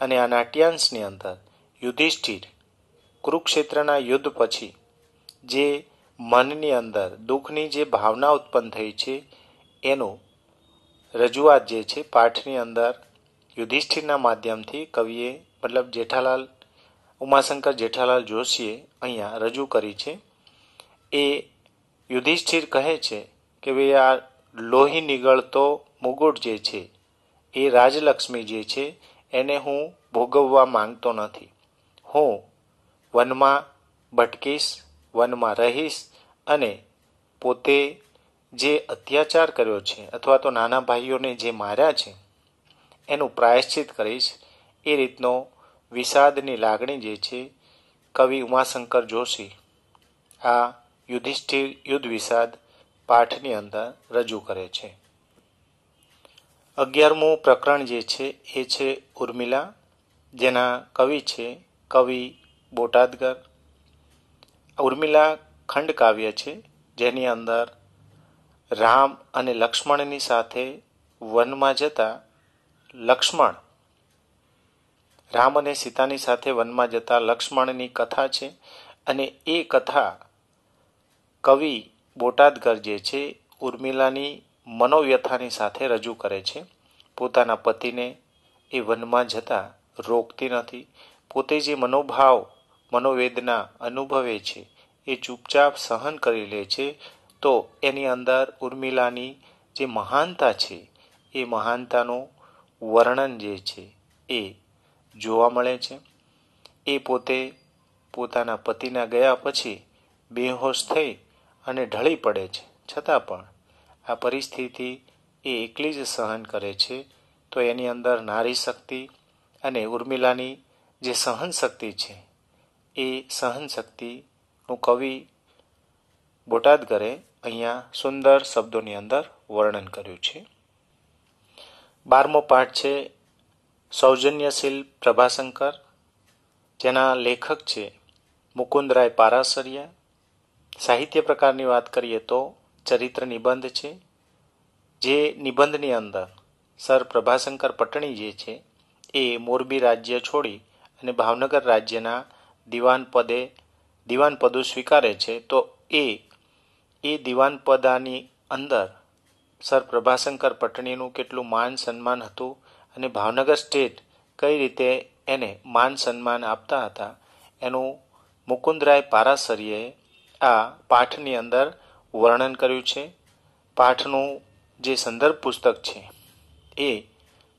અને આ નાટ્યાંશની અંદર યુધિષ્ઠિર કુરુક્ષેત્રના યુદ્ધ પછી જે મનની અંદર દુઃખની જે ભાવના ઉત્પન્ન થઈ છે એનું રજૂઆત જે છે પાઠની અંદર યુધિષ્ઠિરના માધ્યમથી કવિએ મતલબ જેઠાલાલ ઉમાશંકર જેઠાલાલ જોશીએ અહીંયા રજૂ કરી છે એ યુધિષ્ઠિર કહે છે કે ભાઈ આ લોહી નીગળતો મુગુટ જે છે એ રાજલક્ષ્મી જે છે એને હું ભોગવવા માંગતો નથી હું વનમાં ભટકીશ વનમાં રહીશ અને પોતે જે અત્યાચાર કર્યો છે અથવા તો નાના ભાઈઓને જે માર્યા છે એનું પ્રાયશ્ચિત કરીશ એ રીતનો વિષાદની લાગણી જે છે કવિ ઉમાશંકર જોશી આ યુધિષ્ઠિર યુદ્ધ વિષાદ પાઠની અંદર રજૂ કરે છે અગિયારમું પ્રકરણ જે છે એ છે ઉર્મિલા જેના કવિ છે કવિ બોટાદગર ઉર્મિલા ખંડ કાવ્ય છે જેની અંદર રામ અને લક્ષ્મણની સાથે વનમાં જતા લક્ષ્મણ રામ અને સીતાની સાથે વનમાં જતા લક્ષ્મણની કથા છે અને એ કથા કવિ બોટાદગર જે છે ઉર્મિલાની મનોવ્યથાની સાથે રજૂ કરે છે પોતાના પતિને એ વનમાં જતા રોકતી નથી પોતે જે મનોભાવ મનોવેદના અનુભવે છે એ ચૂપચાપ સહન કરી લે છે તો એની અંદર ઉર્મિલાની જે મહાનતા છે એ મહાનતાનું વર્ણન જે છે એ જોવા મળે છે એ પોતે પોતાના પતિના ગયા પછી બેહોશ થઈ અને ઢળી પડે છે છતાં પણ આ પરિસ્થિતિ એ એકલી જ સહન કરે છે તો એની અંદર નારી શક્તિ અને ઉર્મિલાની જે સહન શક્તિ છે એ સહન શક્તિનું કવિ બોટાદગરે અહીંયા સુંદર શબ્દોની અંદર વર્ણન કર્યું છે બારમો પાઠ છે સૌજન્યશીલ પ્રભાશંકર જેના લેખક છે મુકુંદરાય પારાસરિયા સાહિત્ય પ્રકારની વાત કરીએ તો ચરિત્ર નિબંધ છે જે નિબંધની અંદર સર પ્રભાશંકર પટણી જે છે એ મોરબી રાજ્ય છોડી અને ભાવનગર રાજ્યના દિવાન પદે દિવાન પદો સ્વીકારે છે તો એ એ દિવાન પદાની અંદર સર પ્રભાશંકર પટણીનું કેટલું માન સન્માન હતું અને ભાવનગર સ્ટેટ કઈ રીતે એને માન સન્માન આપતા હતા એનું મુકુંદરાય પારાસરીએ આ પાઠની અંદર વર્ણન કર્યું છે પાઠનું જે સંદર્ભ પુસ્તક છે એ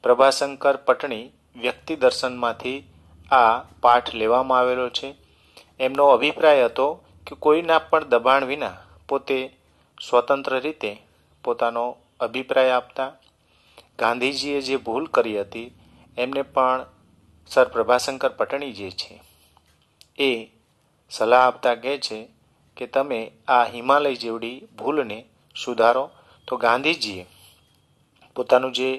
પ્રભાશંકર પટણી વ્યક્તિ દર્શનમાંથી આ પાઠ લેવામાં આવેલો છે એમનો અભિપ્રાય હતો કે કોઈના પણ દબાણ વિના પોતે સ્વતંત્ર રીતે પોતાનો અભિપ્રાય આપતા ગાંધીજીએ જે ભૂલ કરી હતી એમને પણ સર પ્રભાશંકર પટણી જે છે એ સલાહ આપતા કહે છે કે તમે આ હિમાલય જેવડી ભૂલને સુધારો તો ગાંધીજીએ પોતાનું જે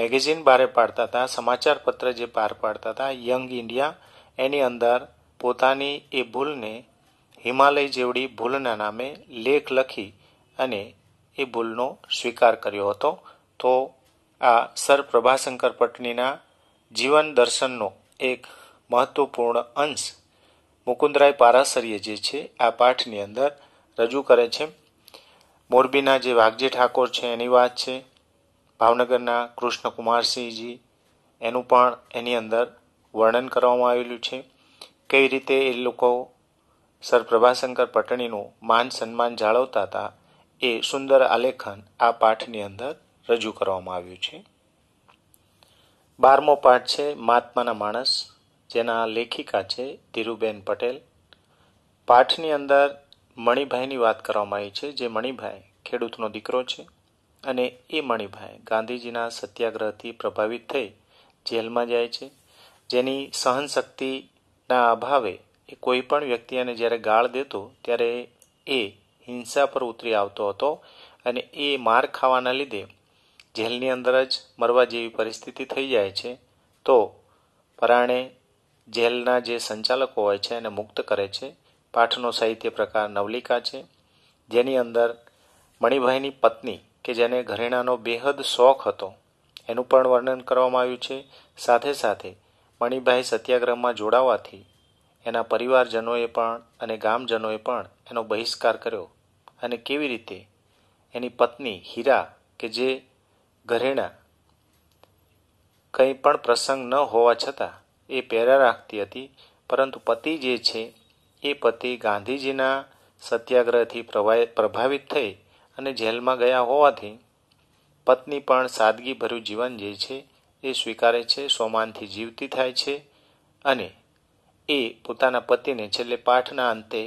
મેગેઝિન બહાર પાડતા હતા સમાચાર પત્ર જે બહાર પાડતા હતા યંગ ઇન્ડિયા એની અંદર પોતાની એ ભૂલને હિમાલય જેવડી ભૂલના નામે લેખ લખી અને એ ભૂલનો સ્વીકાર કર્યો હતો તો આ સર પ્રભાશંકર પટનીના જીવન દર્શનનો એક મહત્વપૂર્ણ અંશ મુકુંદરાય પારાસરીએ જે છે આ પાઠની અંદર રજૂ કરે છે મોરબીના જે વાઘજી ઠાકોર છે એની વાત છે ભાવનગરના કૃષ્ણકુમારસિંહજી એનું પણ એની અંદર વર્ણન કરવામાં આવેલું છે કઈ રીતે એ લોકો સર પ્રભાશંકર પટણીનું માન સન્માન જાળવતા હતા એ સુંદર આલેખન આ પાઠની અંદર રજૂ કરવામાં આવ્યું છે બારમો પાઠ છે મહાત્માના માણસ જેના લેખિકા છે ધીરુબેન પટેલ પાઠની અંદર મણિભાઈની વાત કરવામાં આવી છે જે મણિભાઈ ખેડૂતનો દીકરો છે અને એ મણિભાઈ ગાંધીજીના સત્યાગ્રહથી પ્રભાવિત થઈ જેલમાં જાય છે જેની સહનશક્તિના અભાવે એ કોઈ પણ વ્યક્તિને જ્યારે ગાળ દેતો ત્યારે એ હિંસા પર ઉતરી આવતો હતો અને એ માર ખાવાના લીધે જેલની અંદર જ મરવા જેવી પરિસ્થિતિ થઈ જાય છે તો પરાણે જેલના જે સંચાલકો હોય છે એને મુક્ત કરે છે પાઠનો સાહિત્ય પ્રકાર નવલિકા છે જેની અંદર મણિભાઈની પત્ની કે જેને ઘરેણાનો બેહદ શોખ હતો એનું પણ વર્ણન કરવામાં આવ્યું છે સાથે સાથે મણિભાઈ સત્યાગ્રહમાં જોડાવાથી એના પરિવારજનોએ પણ અને ગામજનોએ પણ એનો બહિષ્કાર કર્યો અને કેવી રીતે એની પત્ની હીરા કે જે ઘરેણા કંઈ પણ પ્રસંગ ન હોવા છતાં એ પહેરા રાખતી હતી પરંતુ પતિ જે છે એ પતિ ગાંધીજીના સત્યાગ્રહથી પ્રભાવિત થઈ અને જેલમાં ગયા હોવાથી પત્ની પણ સાદગીભર્યું જીવન જે છે એ સ્વીકારે છે સોમાનથી જીવતી થાય છે અને એ પોતાના પતિને છેલ્લે પાઠના અંતે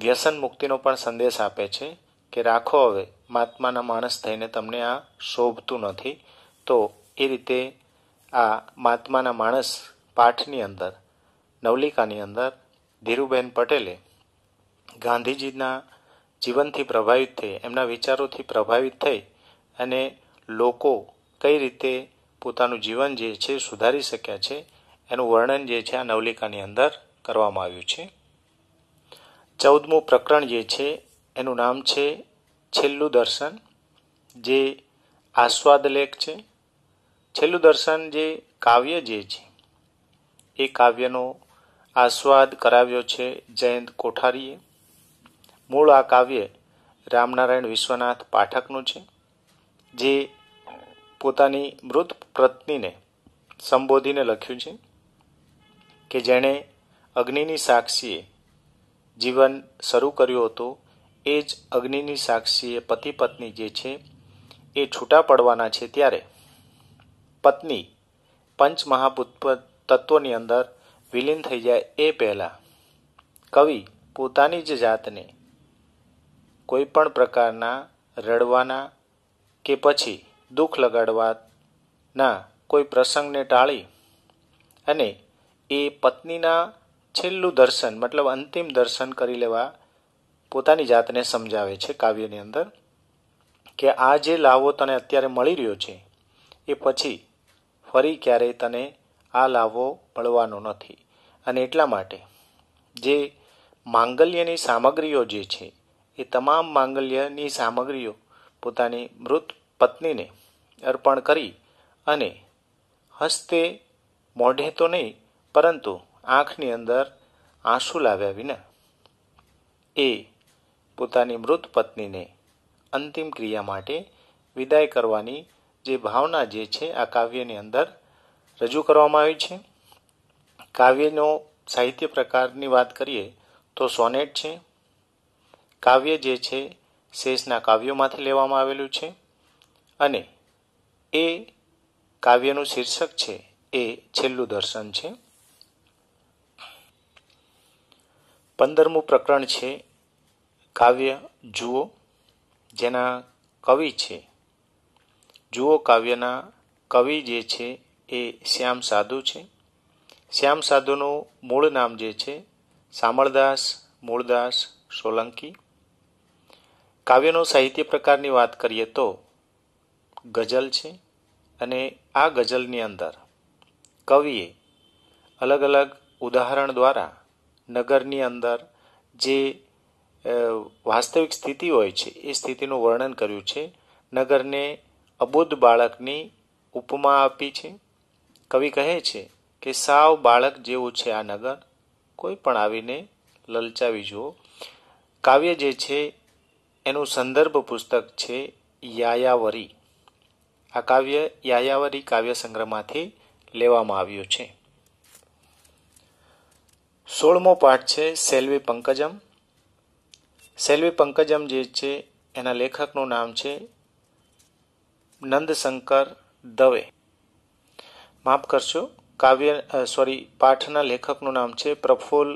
વ્યસન મુક્તિનો પણ સંદેશ આપે છે કે રાખો હવે મહાત્માના માણસ થઈને તમને આ શોભતું નથી તો એ રીતે આ મહાત્માના માણસ પાઠની અંદર નવલિકાની અંદર ધીરુબેન પટેલે ગાંધીજીના જીવનથી પ્રભાવિત થઈ એમના વિચારોથી પ્રભાવિત થઈ અને લોકો કઈ રીતે પોતાનું જીવન જે છે સુધારી શક્યા છે એનું વર્ણન જે છે આ નવલિકાની અંદર કરવામાં આવ્યું છે ચૌદમું પ્રકરણ જે છે એનું નામ છે છેલ્લું દર્શન જે આસ્વાદ લેખ છે છેલ્લું દર્શન જે કાવ્ય જે છે એ કાવ્યનો આસ્વાદ કરાવ્યો છે જયંત કોઠારીએ મૂળ આ કાવ્ય રામનારાયણ વિશ્વનાથ પાઠકનું છે જે પોતાની મૃત પત્નીને સંબોધીને લખ્યું છે કે જેણે અગ્નિની સાક્ષીએ જીવન શરૂ કર્યું હતું એ જ અગ્નિની સાક્ષીએ પતિ પત્ની જે છે એ છૂટા પડવાના છે ત્યારે પત્ની પંચમહાભૂત તત્વોની અંદર વિલીન થઈ જાય એ પહેલાં કવિ પોતાની જ જાતને કોઈ પણ પ્રકારના રડવાના કે પછી દુઃખ લગાડવાના કોઈ પ્રસંગને ટાળી અને એ પત્નીના છેલ્લું દર્શન મતલબ અંતિમ દર્શન કરી લેવા પોતાની જાતને સમજાવે છે કાવ્યની અંદર કે આ જે લાવો તને અત્યારે મળી રહ્યો છે એ પછી ફરી ક્યારેય તને આ લાવવો પડવાનો નથી અને એટલા માટે જે માંગલ્યની સામગ્રીઓ જે છે એ તમામ માંગલ્યની સામગ્રીઓ પોતાની મૃત પત્નીને અર્પણ કરી અને હસ્તે મોઢે તો નહીં પરંતુ આંખની અંદર આંસુ લાવ્યા વિના એ પોતાની મૃત પત્નીને અંતિમ ક્રિયા માટે વિદાય કરવાની જે ભાવના જે છે આ કાવ્યની અંદર રજૂ કરવામાં આવી છે કાવ્યનો સાહિત્ય પ્રકારની વાત કરીએ તો સોનેટ છે કાવ્ય જે છે શેષના કાવ્યોમાંથી લેવામાં આવેલું છે અને એ કાવ્યનું શીર્ષક છે એ છેલ્લું દર્શન છે પંદરમું પ્રકરણ છે કાવ્ય જુઓ જેના કવિ છે જુઓ કાવ્યના કવિ જે છે એ શ્યામ સાધુ છે શ્યામ સાધુનું મૂળ નામ જે છે શામળદાસ મૂળદાસ સોલંકી કાવ્યનો સાહિત્ય પ્રકારની વાત કરીએ તો ગઝલ છે અને આ ગઝલની અંદર કવિએ અલગ અલગ ઉદાહરણ દ્વારા નગરની અંદર જે વાસ્તવિક સ્થિતિ હોય છે એ સ્થિતિનું વર્ણન કર્યું છે નગરને અબુદ્ધ બાળકની ઉપમા આપી છે કવિ કહે છે કે સાવ બાળક જેવું છે આ નગર કોઈ પણ આવીને લલચાવી જુઓ કાવ્ય જે છે એનું સંદર્ભ પુસ્તક છે યાયાવરી આ કાવ્ય યાયાવરી કાવ્ય સંગ્રહમાંથી લેવામાં આવ્યું છે સોળમો પાઠ છે સેલ્વી પંકજમ સેલ્વી પંકજમ જે છે એના લેખકનું નામ છે નંદશંકર દવે માફ કરશો કાવ્ય સોરી પાઠના લેખકનું નામ છે પ્રફુલ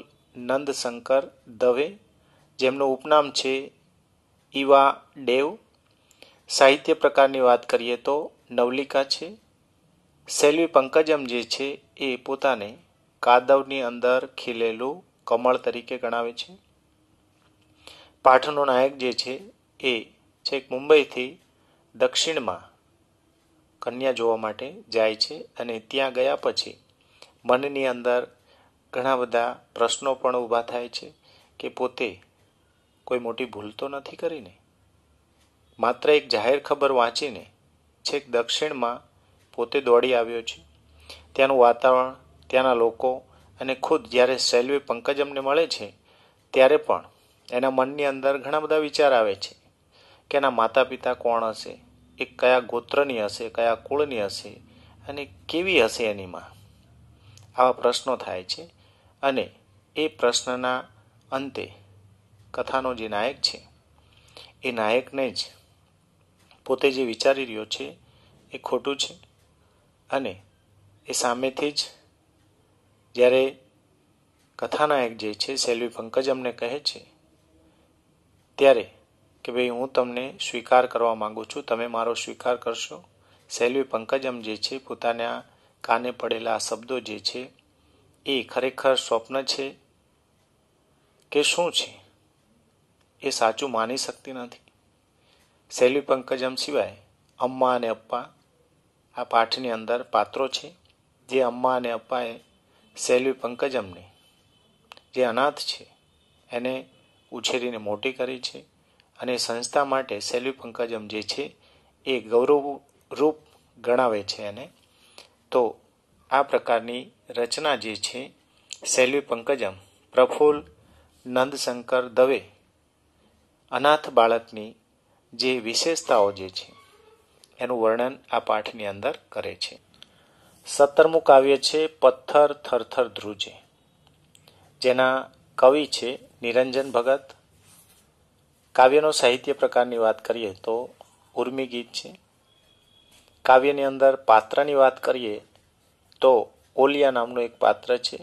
નંદશંકર દવે જેમનું ઉપનામ છે ઈવા ડેવ સાહિત્ય પ્રકારની વાત કરીએ તો નવલિકા છે સેલ્વી પંકજમ જે છે એ પોતાને કાદવની અંદર ખીલેલું કમળ તરીકે ગણાવે છે પાઠનો નાયક જે છે એ છેક મુંબઈથી દક્ષિણમાં કન્યા જોવા માટે જાય છે અને ત્યાં ગયા પછી મનની અંદર ઘણા બધા પ્રશ્નો પણ ઊભા થાય છે કે પોતે કોઈ મોટી ભૂલ તો નથી કરીને માત્ર એક જાહેર ખબર વાંચીને છેક દક્ષિણમાં પોતે દોડી આવ્યો છે ત્યાંનું વાતાવરણ ત્યાંના લોકો અને ખુદ જ્યારે સેલ્વી પંકજ અમને મળે છે ત્યારે પણ એના મનની અંદર ઘણા બધા વિચાર આવે છે કે એના માતા પિતા કોણ હશે એ કયા ગોત્રની હશે કયા કુળની હશે અને કેવી હશે એનીમાં આવા પ્રશ્નો થાય છે અને એ પ્રશ્નના અંતે કથાનો જે નાયક છે એ નાયકને જ પોતે જે વિચારી રહ્યો છે એ ખોટું છે અને એ સામેથી જ જ્યારે કથાનાયક જે છે સેલ્વી પંકજ અમને કહે છે ત્યારે કે ભાઈ હું તમને સ્વીકાર કરવા માગું છું તમે મારો સ્વીકાર કરશો સેલ્વી પંકજમ જે છે પોતાના કાને પડેલા શબ્દો જે છે એ ખરેખર સ્વપ્ન છે કે શું છે એ સાચું માની શકતી નથી સેલ્વી પંકજમ સિવાય અમ્મા અને અપ્પા આ પાઠની અંદર પાત્રો છે જે અમ્મા અને અપ્પાએ સેલ્વી પંકજમને જે અનાથ છે એને ઉછેરીને મોટી કરી છે અને સંસ્થા માટે સેલ્વી પંકજમ જે છે એ ગૌરવરૂપ ગણાવે છે અને તો આ પ્રકારની રચના જે છે સેલ્વી પંકજમ પ્રફુલ્લ નંદશંકર દવે અનાથ બાળકની જે વિશેષતાઓ જે છે એનું વર્ણન આ પાઠની અંદર કરે છે સત્તરમું કાવ્ય છે પથ્થર થરથર ધ્રુજે જેના કવિ છે નિરંજન ભગત કાવ્યનો સાહિત્ય પ્રકારની વાત કરીએ તો ઉર્મી ગીત છે કાવ્યની અંદર પાત્રની વાત કરીએ તો ઓલિયા નામનું એક પાત્ર છે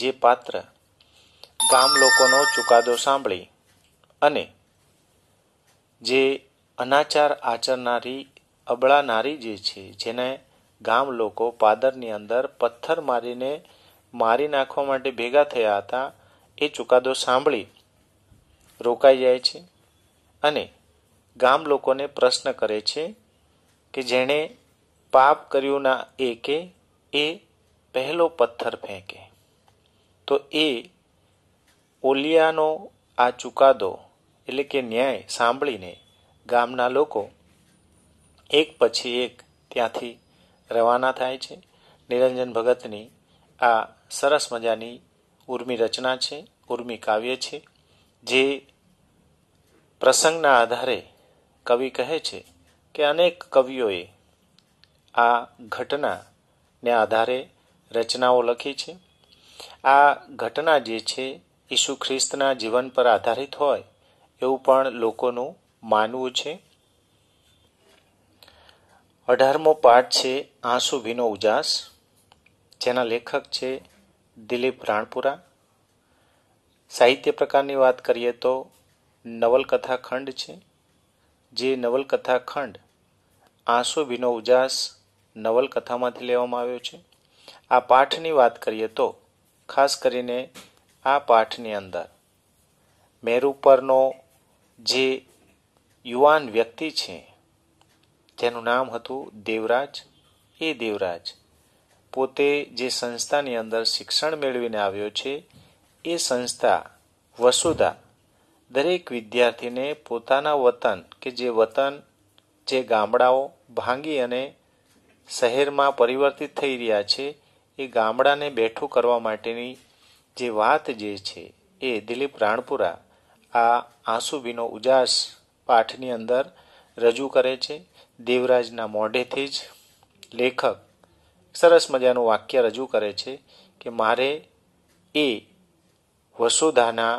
જે પાત્ર ગામ લોકોનો ચુકાદો સાંભળી અને જે અનાચાર આચરનારી અબળા નારી જે છે જેને ગામ લોકો પાદરની અંદર પથ્થર મારીને મારી નાખવા માટે ભેગા થયા હતા એ ચુકાદો સાંભળી રોકાઈ જાય છે અને ગામ લોકોને પ્રશ્ન કરે છે કે જેણે પાપ કર્યું ના એકે એ પહેલો પથ્થર ફેંકે તો એ ઓલિયાનો આ ચુકાદો એટલે કે ન્યાય સાંભળીને ગામના લોકો એક પછી એક ત્યાંથી રવાના થાય છે નિરંજન ભગતની આ સરસ મજાની ઉર્મી રચના છે ઉર્મી કાવ્ય છે જે પ્રસંગના આધારે કવિ કહે છે કે અનેક કવિઓએ આ ઘટનાને આધારે રચનાઓ લખી છે આ ઘટના જે છે ઈસુ ખ્રિસ્તના જીવન પર આધારિત હોય એવું પણ લોકોનું માનવું છે અઢારમો પાઠ છે આંસુ વિનો ઉજાસ જેના લેખક છે દિલીપ રાણપુરા સાહિત્ય પ્રકારની વાત કરીએ તો નવલકથા ખંડ છે જે નવલકથા ખંડ આંસુ ભીનો ઉજાસ નવલકથામાંથી લેવામાં આવ્યો છે આ પાઠની વાત કરીએ તો ખાસ કરીને આ પાઠની અંદર મેરુ પરનો જે યુવાન વ્યક્તિ છે જેનું નામ હતું દેવરાજ એ દેવરાજ પોતે જે સંસ્થાની અંદર શિક્ષણ મેળવીને આવ્યો છે એ સંસ્થા વસુધા દરેક વિદ્યાર્થીને પોતાના વતન કે જે વતન જે ગામડાઓ ભાંગી અને શહેરમાં પરિવર્તિત થઈ રહ્યા છે એ ગામડાને બેઠું કરવા માટેની જે વાત જે છે એ દિલીપ રાણપુરા આ આંસુભીનો ઉજાસ પાઠની અંદર રજૂ કરે છે દેવરાજના મોઢેથી જ લેખક સરસ મજાનું વાક્ય રજૂ કરે છે કે મારે એ વસુધાના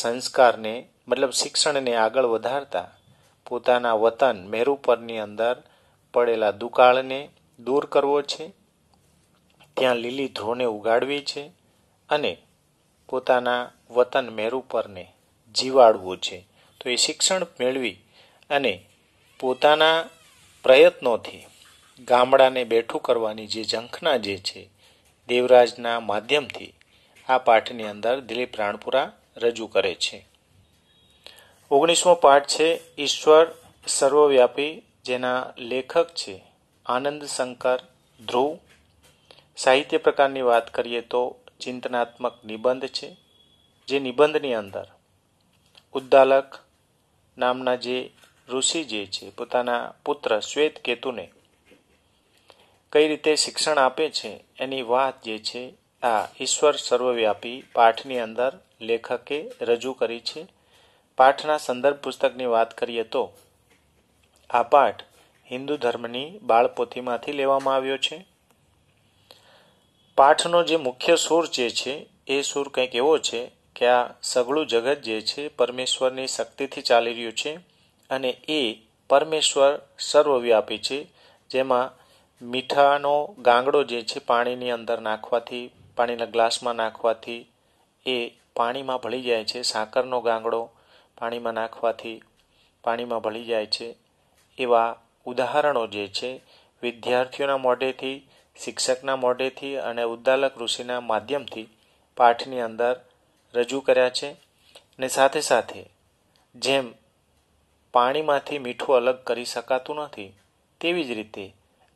સંસ્કારને મતલબ શિક્ષણને આગળ વધારતા પોતાના વતન મેરુ પરની અંદર પડેલા દુકાળને દૂર કરવો છે ત્યાં લીલી ધ્રોને ઉગાડવી છે અને પોતાના વતન મેરુ પરને જીવાડવું છે તો એ શિક્ષણ મેળવી અને પોતાના પ્રયત્નોથી ગામડાને બેઠું કરવાની જે ઝંખના જે છે દેવરાજના માધ્યમથી આ પાઠની અંદર દિલીપ રાણપુરા રજૂ કરે છે ઓગણીસમો પાઠ છે ઈશ્વર સર્વવ્યાપી જેના લેખક છે આનંદ શંકર ધ્રુવ સાહિત્ય પ્રકારની વાત કરીએ તો ચિંતનાત્મક નિબંધ છે જે નિબંધની અંદર ઉદ્દાલક નામના જે ઋષિ જે છે પોતાના પુત્ર શ્વેત કેતુને કઈ રીતે શિક્ષણ આપે છે એની વાત જે છે આ ઈશ્વર સર્વવ્યાપી પાઠની અંદર લેખકે રજૂ કરી છે પાઠના સંદર્ભ પુસ્તકની વાત કરીએ તો આ પાઠ હિન્દુ ધર્મની બાળપોથીમાંથી લેવામાં આવ્યો છે પાઠનો જે મુખ્ય સૂર જે છે એ સૂર કંઈક એવો છે કે આ સગળું જગત જે છે પરમેશ્વરની શક્તિથી ચાલી રહ્યું છે અને એ પરમેશ્વર સર્વવ્યાપી છે જેમાં મીઠાનો ગાંગડો જે છે પાણીની અંદર નાખવાથી પાણીના ગ્લાસમાં નાખવાથી એ પાણીમાં ભળી જાય છે સાકરનો ગાંગડો પાણીમાં નાખવાથી પાણીમાં ભળી જાય છે એવા ઉદાહરણો જે છે વિદ્યાર્થીઓના મોઢેથી શિક્ષકના મોઢેથી અને ઉદ્દાલક ઋષિના માધ્યમથી પાઠની અંદર રજૂ કર્યા છે ને સાથે સાથે જેમ પાણીમાંથી મીઠું અલગ કરી શકાતું નથી તેવી જ રીતે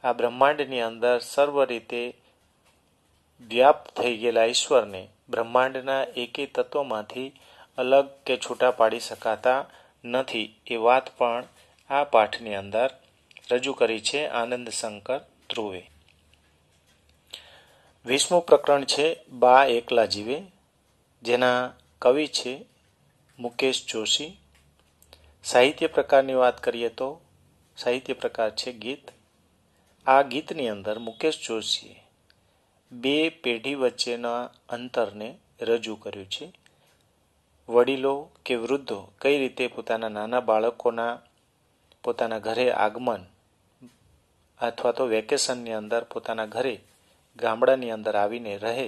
આ બ્રહ્માંડની અંદર સર્વ રીતે વ્યાપ થઈ ગયેલા ઈશ્વરને બ્રહ્માંડના એકે તત્વમાંથી અલગ કે છૂટા પાડી શકાતા નથી એ વાત પણ આ પાઠની અંદર રજૂ કરી છે આનંદ શંકર ધ્રુવે વીસમું પ્રકરણ છે બા એકલા જીવે જેના કવિ છે મુકેશ જોશી સાહિત્ય પ્રકારની વાત કરીએ તો સાહિત્ય પ્રકાર છે ગીત આ ગીતની અંદર મુકેશ જોશીએ બે પેઢી વચ્ચેના અંતરને રજૂ કર્યું છે વડીલો કે વૃદ્ધો કઈ રીતે પોતાના નાના બાળકોના પોતાના ઘરે આગમન અથવા તો વેકેશનની અંદર પોતાના ઘરે ગામડાની અંદર આવીને રહે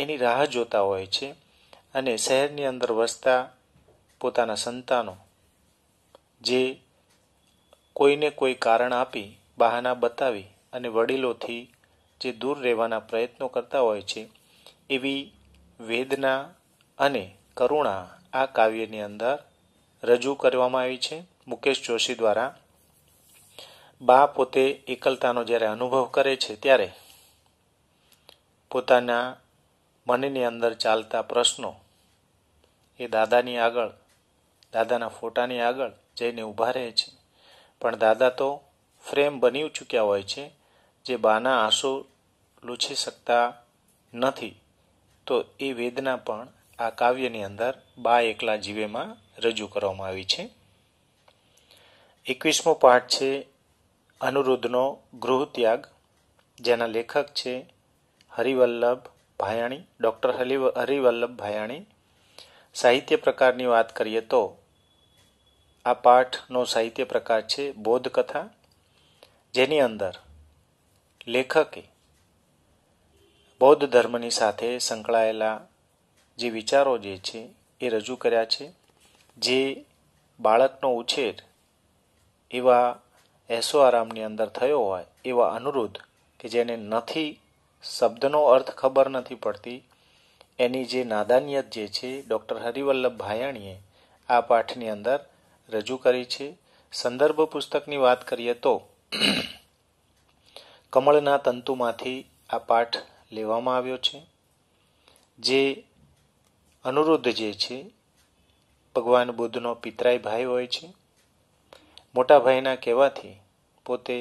એની રાહ જોતા હોય છે અને શહેરની અંદર વસતા પોતાના સંતાનો જે કોઈને કોઈ કારણ આપી બહાના બતાવી અને વડીલોથી જે દૂર રહેવાના પ્રયત્નો કરતા હોય છે એવી વેદના અને કરુણા આ કાવ્યની અંદર રજૂ કરવામાં આવી છે મુકેશ જોશી દ્વારા બા પોતે એકલતાનો જ્યારે અનુભવ કરે છે ત્યારે પોતાના મનની અંદર ચાલતા પ્રશ્નો એ દાદાની આગળ દાદાના ફોટાની આગળ જઈને ઊભા રહે છે પણ દાદા તો ફ્રેમ બની ચૂક્યા હોય છે જે બાના આંસુ લૂછી શકતા નથી તો એ વેદના પણ આ કાવ્યની અંદર બા એકલા જીવેમાં રજૂ કરવામાં આવી છે એકવીસમો પાઠ છે અનુરુદ્ધનો ગૃહત્યાગ જેના લેખક છે હરિવલ્લભ ભાયાણી ડૉક્ટર હરિવ હરિવલ્લભ ભાયાણી સાહિત્ય પ્રકારની વાત કરીએ તો આ પાઠનો સાહિત્ય પ્રકાર છે બોધકથા જેની અંદર લેખકે બૌદ્ધ ધર્મની સાથે સંકળાયેલા જે વિચારો જે છે એ રજૂ કર્યા છે જે બાળકનો ઉછેર એવા એસો આરામની અંદર થયો હોય એવા અનુરોધ કે જેને નથી શબ્દનો અર્થ ખબર નથી પડતી એની જે નાદાનિયત જે છે ડૉક્ટર હરિવલ્લભ ભાયાણીએ આ પાઠની અંદર રજૂ કરી છે સંદર્ભ પુસ્તકની વાત કરીએ તો કમળના તંતુમાંથી આ પાઠ લેવામાં આવ્યો છે જે અનુરુદ્ધ જે છે ભગવાન બુદ્ધનો પિતરાય ભાઈ હોય છે મોટા ભાઈના કહેવાથી પોતે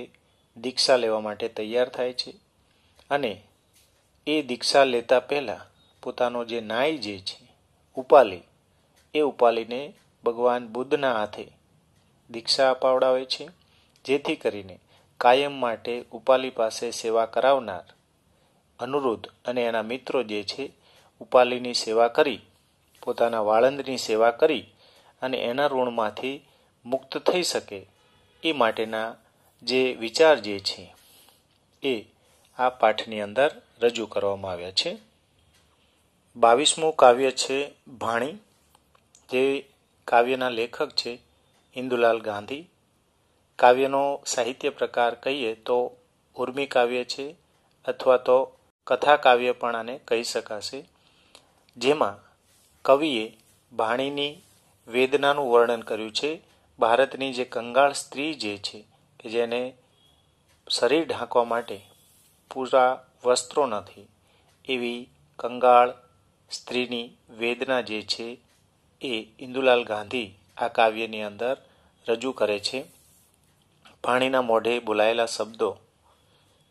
દીક્ષા લેવા માટે તૈયાર થાય છે અને એ દીક્ષા લેતા પહેલાં પોતાનો જે નાય જે છે ઉપાલી એ ઉપાલીને ભગવાન બુદ્ધના હાથે દીક્ષા અપાવડાવે છે જેથી કરીને કાયમ માટે ઉપાલી પાસે સેવા કરાવનાર અનુરુદ્ધ અને એના મિત્રો જે છે ઉપાલીની સેવા કરી પોતાના વાળંદની સેવા કરી અને એના ઋણમાંથી મુક્ત થઈ શકે એ માટેના જે વિચાર જે છે એ આ પાઠની અંદર રજૂ કરવામાં આવ્યા છે બાવીસમું કાવ્ય છે ભાણી જે કાવ્યના લેખક છે ઇન્દુલાલ ગાંધી કાવ્યનો સાહિત્ય પ્રકાર કહીએ તો ઉર્મી કાવ્ય છે અથવા તો કથા કાવ્ય પણ આને કહી શકાશે જેમાં કવિએ ભાણીની વેદનાનું વર્ણન કર્યું છે ભારતની જે કંગાળ સ્ત્રી જે છે કે જેને શરીર ઢાંકવા માટે પૂરા વસ્ત્રો નથી એવી કંગાળ સ્ત્રીની વેદના જે છે એ ઇન્દુલાલ ગાંધી આ કાવ્યની અંદર રજૂ કરે છે ભાણીના મોઢે બોલાયેલા શબ્દો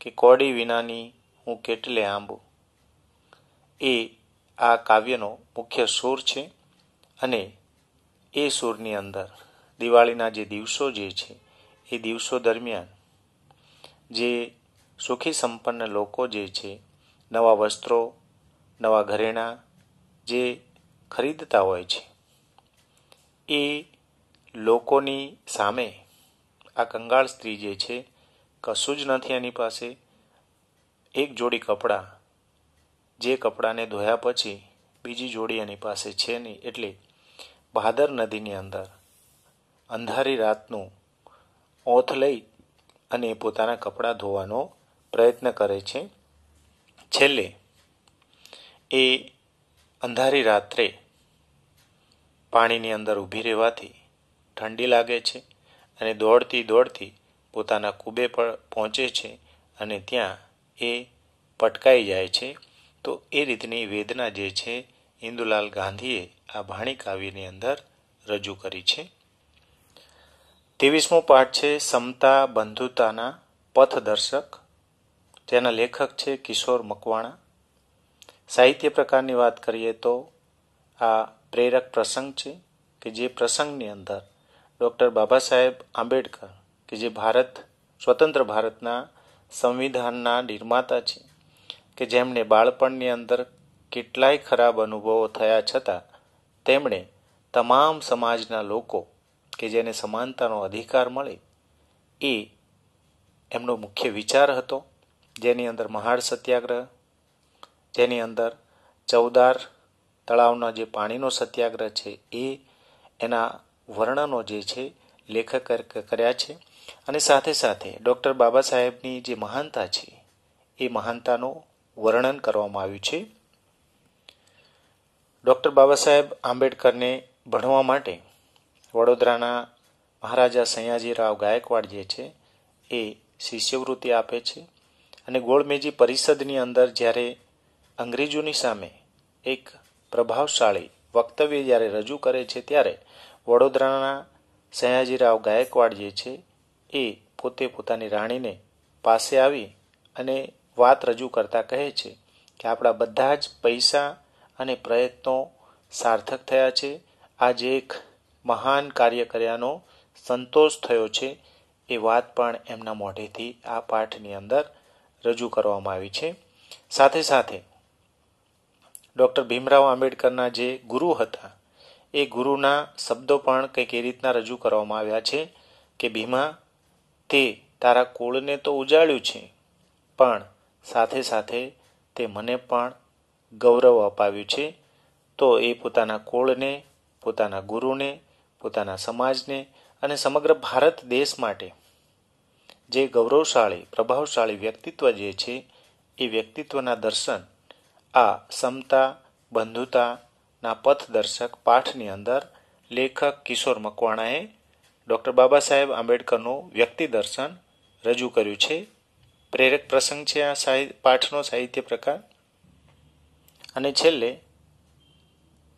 કે કોડી વિનાની હું કેટલે આંબુ એ આ કાવ્યનો મુખ્ય સૂર છે અને એ સૂરની અંદર દિવાળીના જે દિવસો જે છે એ દિવસો દરમિયાન જે સુખી સંપન્ન લોકો જે છે નવા વસ્ત્રો નવા ઘરેણાં જે ખરીદતા હોય છે એ લોકોની સામે આ કંગાળ સ્ત્રી જે છે કશું જ નથી એની પાસે એક જોડી કપડાં જે કપડાંને ધોયા પછી બીજી જોડી એની પાસે છે નહીં એટલે ભાદર નદીની અંદર અંધારી રાતનું ઓથ લઈ અને પોતાના કપડાં ધોવાનો પ્રયત્ન કરે છે છેલ્લે એ અંધારી રાત્રે પાણીની અંદર ઊભી રહેવાથી ઠંડી લાગે છે અને દોડતી દોડતી પોતાના કૂબે પર પહોંચે છે અને ત્યાં એ પટકાઈ જાય છે તો એ રીતની વેદના જે છે ઇન્દુલાલ ગાંધીએ આ ભાણી કાવ્યની અંદર રજૂ કરી છે ત્રેવીસમો પાઠ છે સમતા બંધુતાના પથદર્શક તેના લેખક છે કિશોર મકવાણા સાહિત્ય પ્રકારની વાત કરીએ તો આ પ્રેરક પ્રસંગ છે કે જે પ્રસંગની અંદર ડૉક્ટર બાબા સાહેબ આંબેડકર કે જે ભારત સ્વતંત્ર ભારતના સંવિધાનના નિર્માતા છે કે જેમણે બાળપણની અંદર કેટલાય ખરાબ અનુભવો થયા છતાં તેમણે તમામ સમાજના લોકો કે જેને સમાનતાનો અધિકાર મળે એ એમનો મુખ્ય વિચાર હતો જેની અંદર મહાડ સત્યાગ્રહ જેની અંદર ચૌદાર તળાવના જે પાણીનો સત્યાગ્રહ છે એ એના વર્ણનો જે છે લેખક કર્યા છે અને સાથે સાથે ડૉક્ટર બાબા સાહેબની જે મહાનતા છે એ મહાનતાનું વર્ણન કરવામાં આવ્યું છે ડૉક્ટર બાબા સાહેબ આંબેડકરને ભણવા માટે વડોદરાના મહારાજા સયાજીરાવ ગાયકવાડ જે છે એ શિષ્યવૃત્તિ આપે છે અને ગોળમેજી પરિષદની અંદર જ્યારે અંગ્રેજોની સામે એક પ્રભાવશાળી વક્તવ્ય જ્યારે રજૂ કરે છે ત્યારે વડોદરાના સયાજીરાવ ગાયકવાડ જે છે એ પોતે પોતાની રાણીને પાસે આવી અને વાત રજૂ કરતા કહે છે કે આપણા બધા જ પૈસા અને પ્રયત્નો સાર્થક થયા છે આજે એક મહાન કાર્ય કર્યાનો સંતોષ થયો છે એ વાત પણ એમના મોઢેથી આ પાઠની અંદર રજૂ કરવામાં આવી છે સાથે સાથે ડૉક્ટર ભીમરાવ આંબેડકરના જે ગુરુ હતા એ ગુરુના શબ્દો પણ કંઈક એ રીતના રજૂ કરવામાં આવ્યા છે કે ભીમા તે તારા કુળને તો ઉજાળ્યું છે પણ સાથે સાથે તે મને પણ ગૌરવ અપાવ્યું છે તો એ પોતાના કુળને પોતાના ગુરુને પોતાના સમાજને અને સમગ્ર ભારત દેશ માટે જે ગૌરવશાળી પ્રભાવશાળી વ્યક્તિત્વ જે છે એ વ્યક્તિત્વના દર્શન આ સમતા બંધુતા ના પથદર્શક પાઠની અંદર લેખક કિશોર મકવાણાએ ડૉક્ટર બાબા સાહેબ આંબેડકરનું વ્યક્તિ દર્શન રજૂ કર્યું છે પ્રેરક પ્રસંગ છે આ સાહિત્ય પાઠનો સાહિત્ય પ્રકાર અને છેલ્લે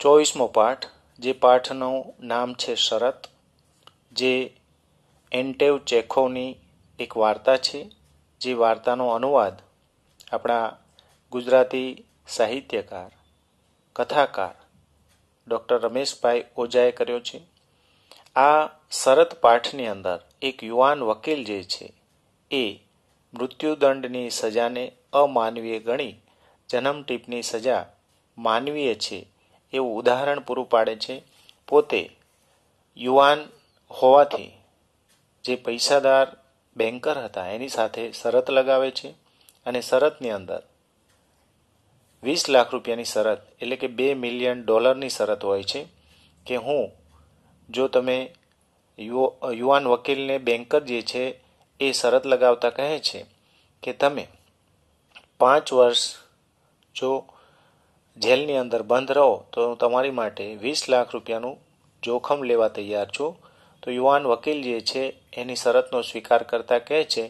ચોવીસમો પાઠ જે પાઠનું નામ છે શરત જે એન્ટેવ ચેખોની એક વાર્તા છે જે વાર્તાનો અનુવાદ આપણા ગુજરાતી સાહિત્યકાર કથાકાર ડૉક્ટર રમેશભાઈ ઓજાએ કર્યો છે આ શરત પાઠની અંદર એક યુવાન વકીલ જે છે એ મૃત્યુદંડની સજાને અમાનવીય ગણી જન્મટીપની સજા માનવીય છે એવું ઉદાહરણ પૂરું પાડે છે પોતે યુવાન હોવાથી જે પૈસાદાર બેન્કર હતા એની સાથે શરત લગાવે છે અને શરતની અંદર વીસ લાખ રૂપિયાની શરત એટલે કે બે મિલિયન ડોલરની શરત હોય છે કે હું જો તમે યુવાન વકીલને બેન્કર જે છે એ શરત લગાવતા કહે છે કે તમે પાંચ વર્ષ જો જેલની અંદર બંધ રહો તો હું તમારી માટે વીસ લાખ રૂપિયાનું જોખમ લેવા તૈયાર છું તો યુવાન વકીલ જે છે એની શરતનો સ્વીકાર કરતા કહે છે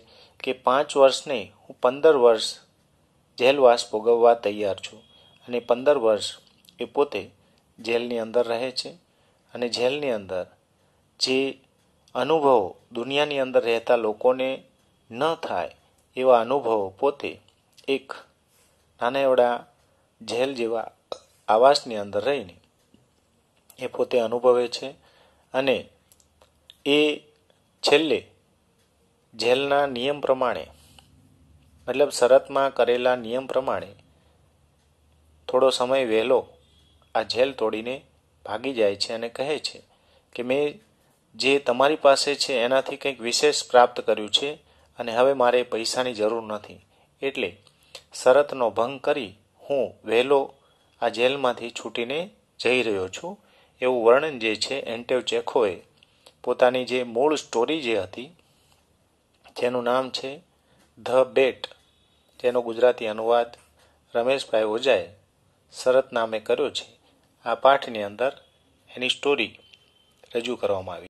કે પાંચ વર્ષ નહીં હું પંદર વર્ષ જેલવાસ ભોગવવા તૈયાર છું અને પંદર વર્ષ એ પોતે જેલની અંદર રહે છે અને જેલની અંદર જે અનુભવો દુનિયાની અંદર રહેતા લોકોને ન થાય એવા અનુભવો પોતે એક નાના એવડા જેલ જેવા આવાસની અંદર રહીને એ પોતે અનુભવે છે અને એ છેલ્લે જેલના નિયમ પ્રમાણે મતલબ શરતમાં કરેલા નિયમ પ્રમાણે થોડો સમય વહેલો આ જેલ તોડીને ભાગી જાય છે અને કહે છે કે મેં જે તમારી પાસે છે એનાથી કંઈક વિશેષ પ્રાપ્ત કર્યું છે અને હવે મારે પૈસાની જરૂર નથી એટલે શરતનો ભંગ કરી હું વહેલો આ જેલમાંથી છૂટીને જઈ રહ્યો છું એવું વર્ણન જે છે એન્ટેવ ચેખોએ પોતાની જે મૂળ સ્ટોરી જે હતી જેનું નામ છે ધ બેટ તેનો ગુજરાતી અનુવાદ રમેશભાઈ ઓઝાએ શરત નામે કર્યો છે આ પાઠની અંદર એની સ્ટોરી રજૂ કરવામાં આવી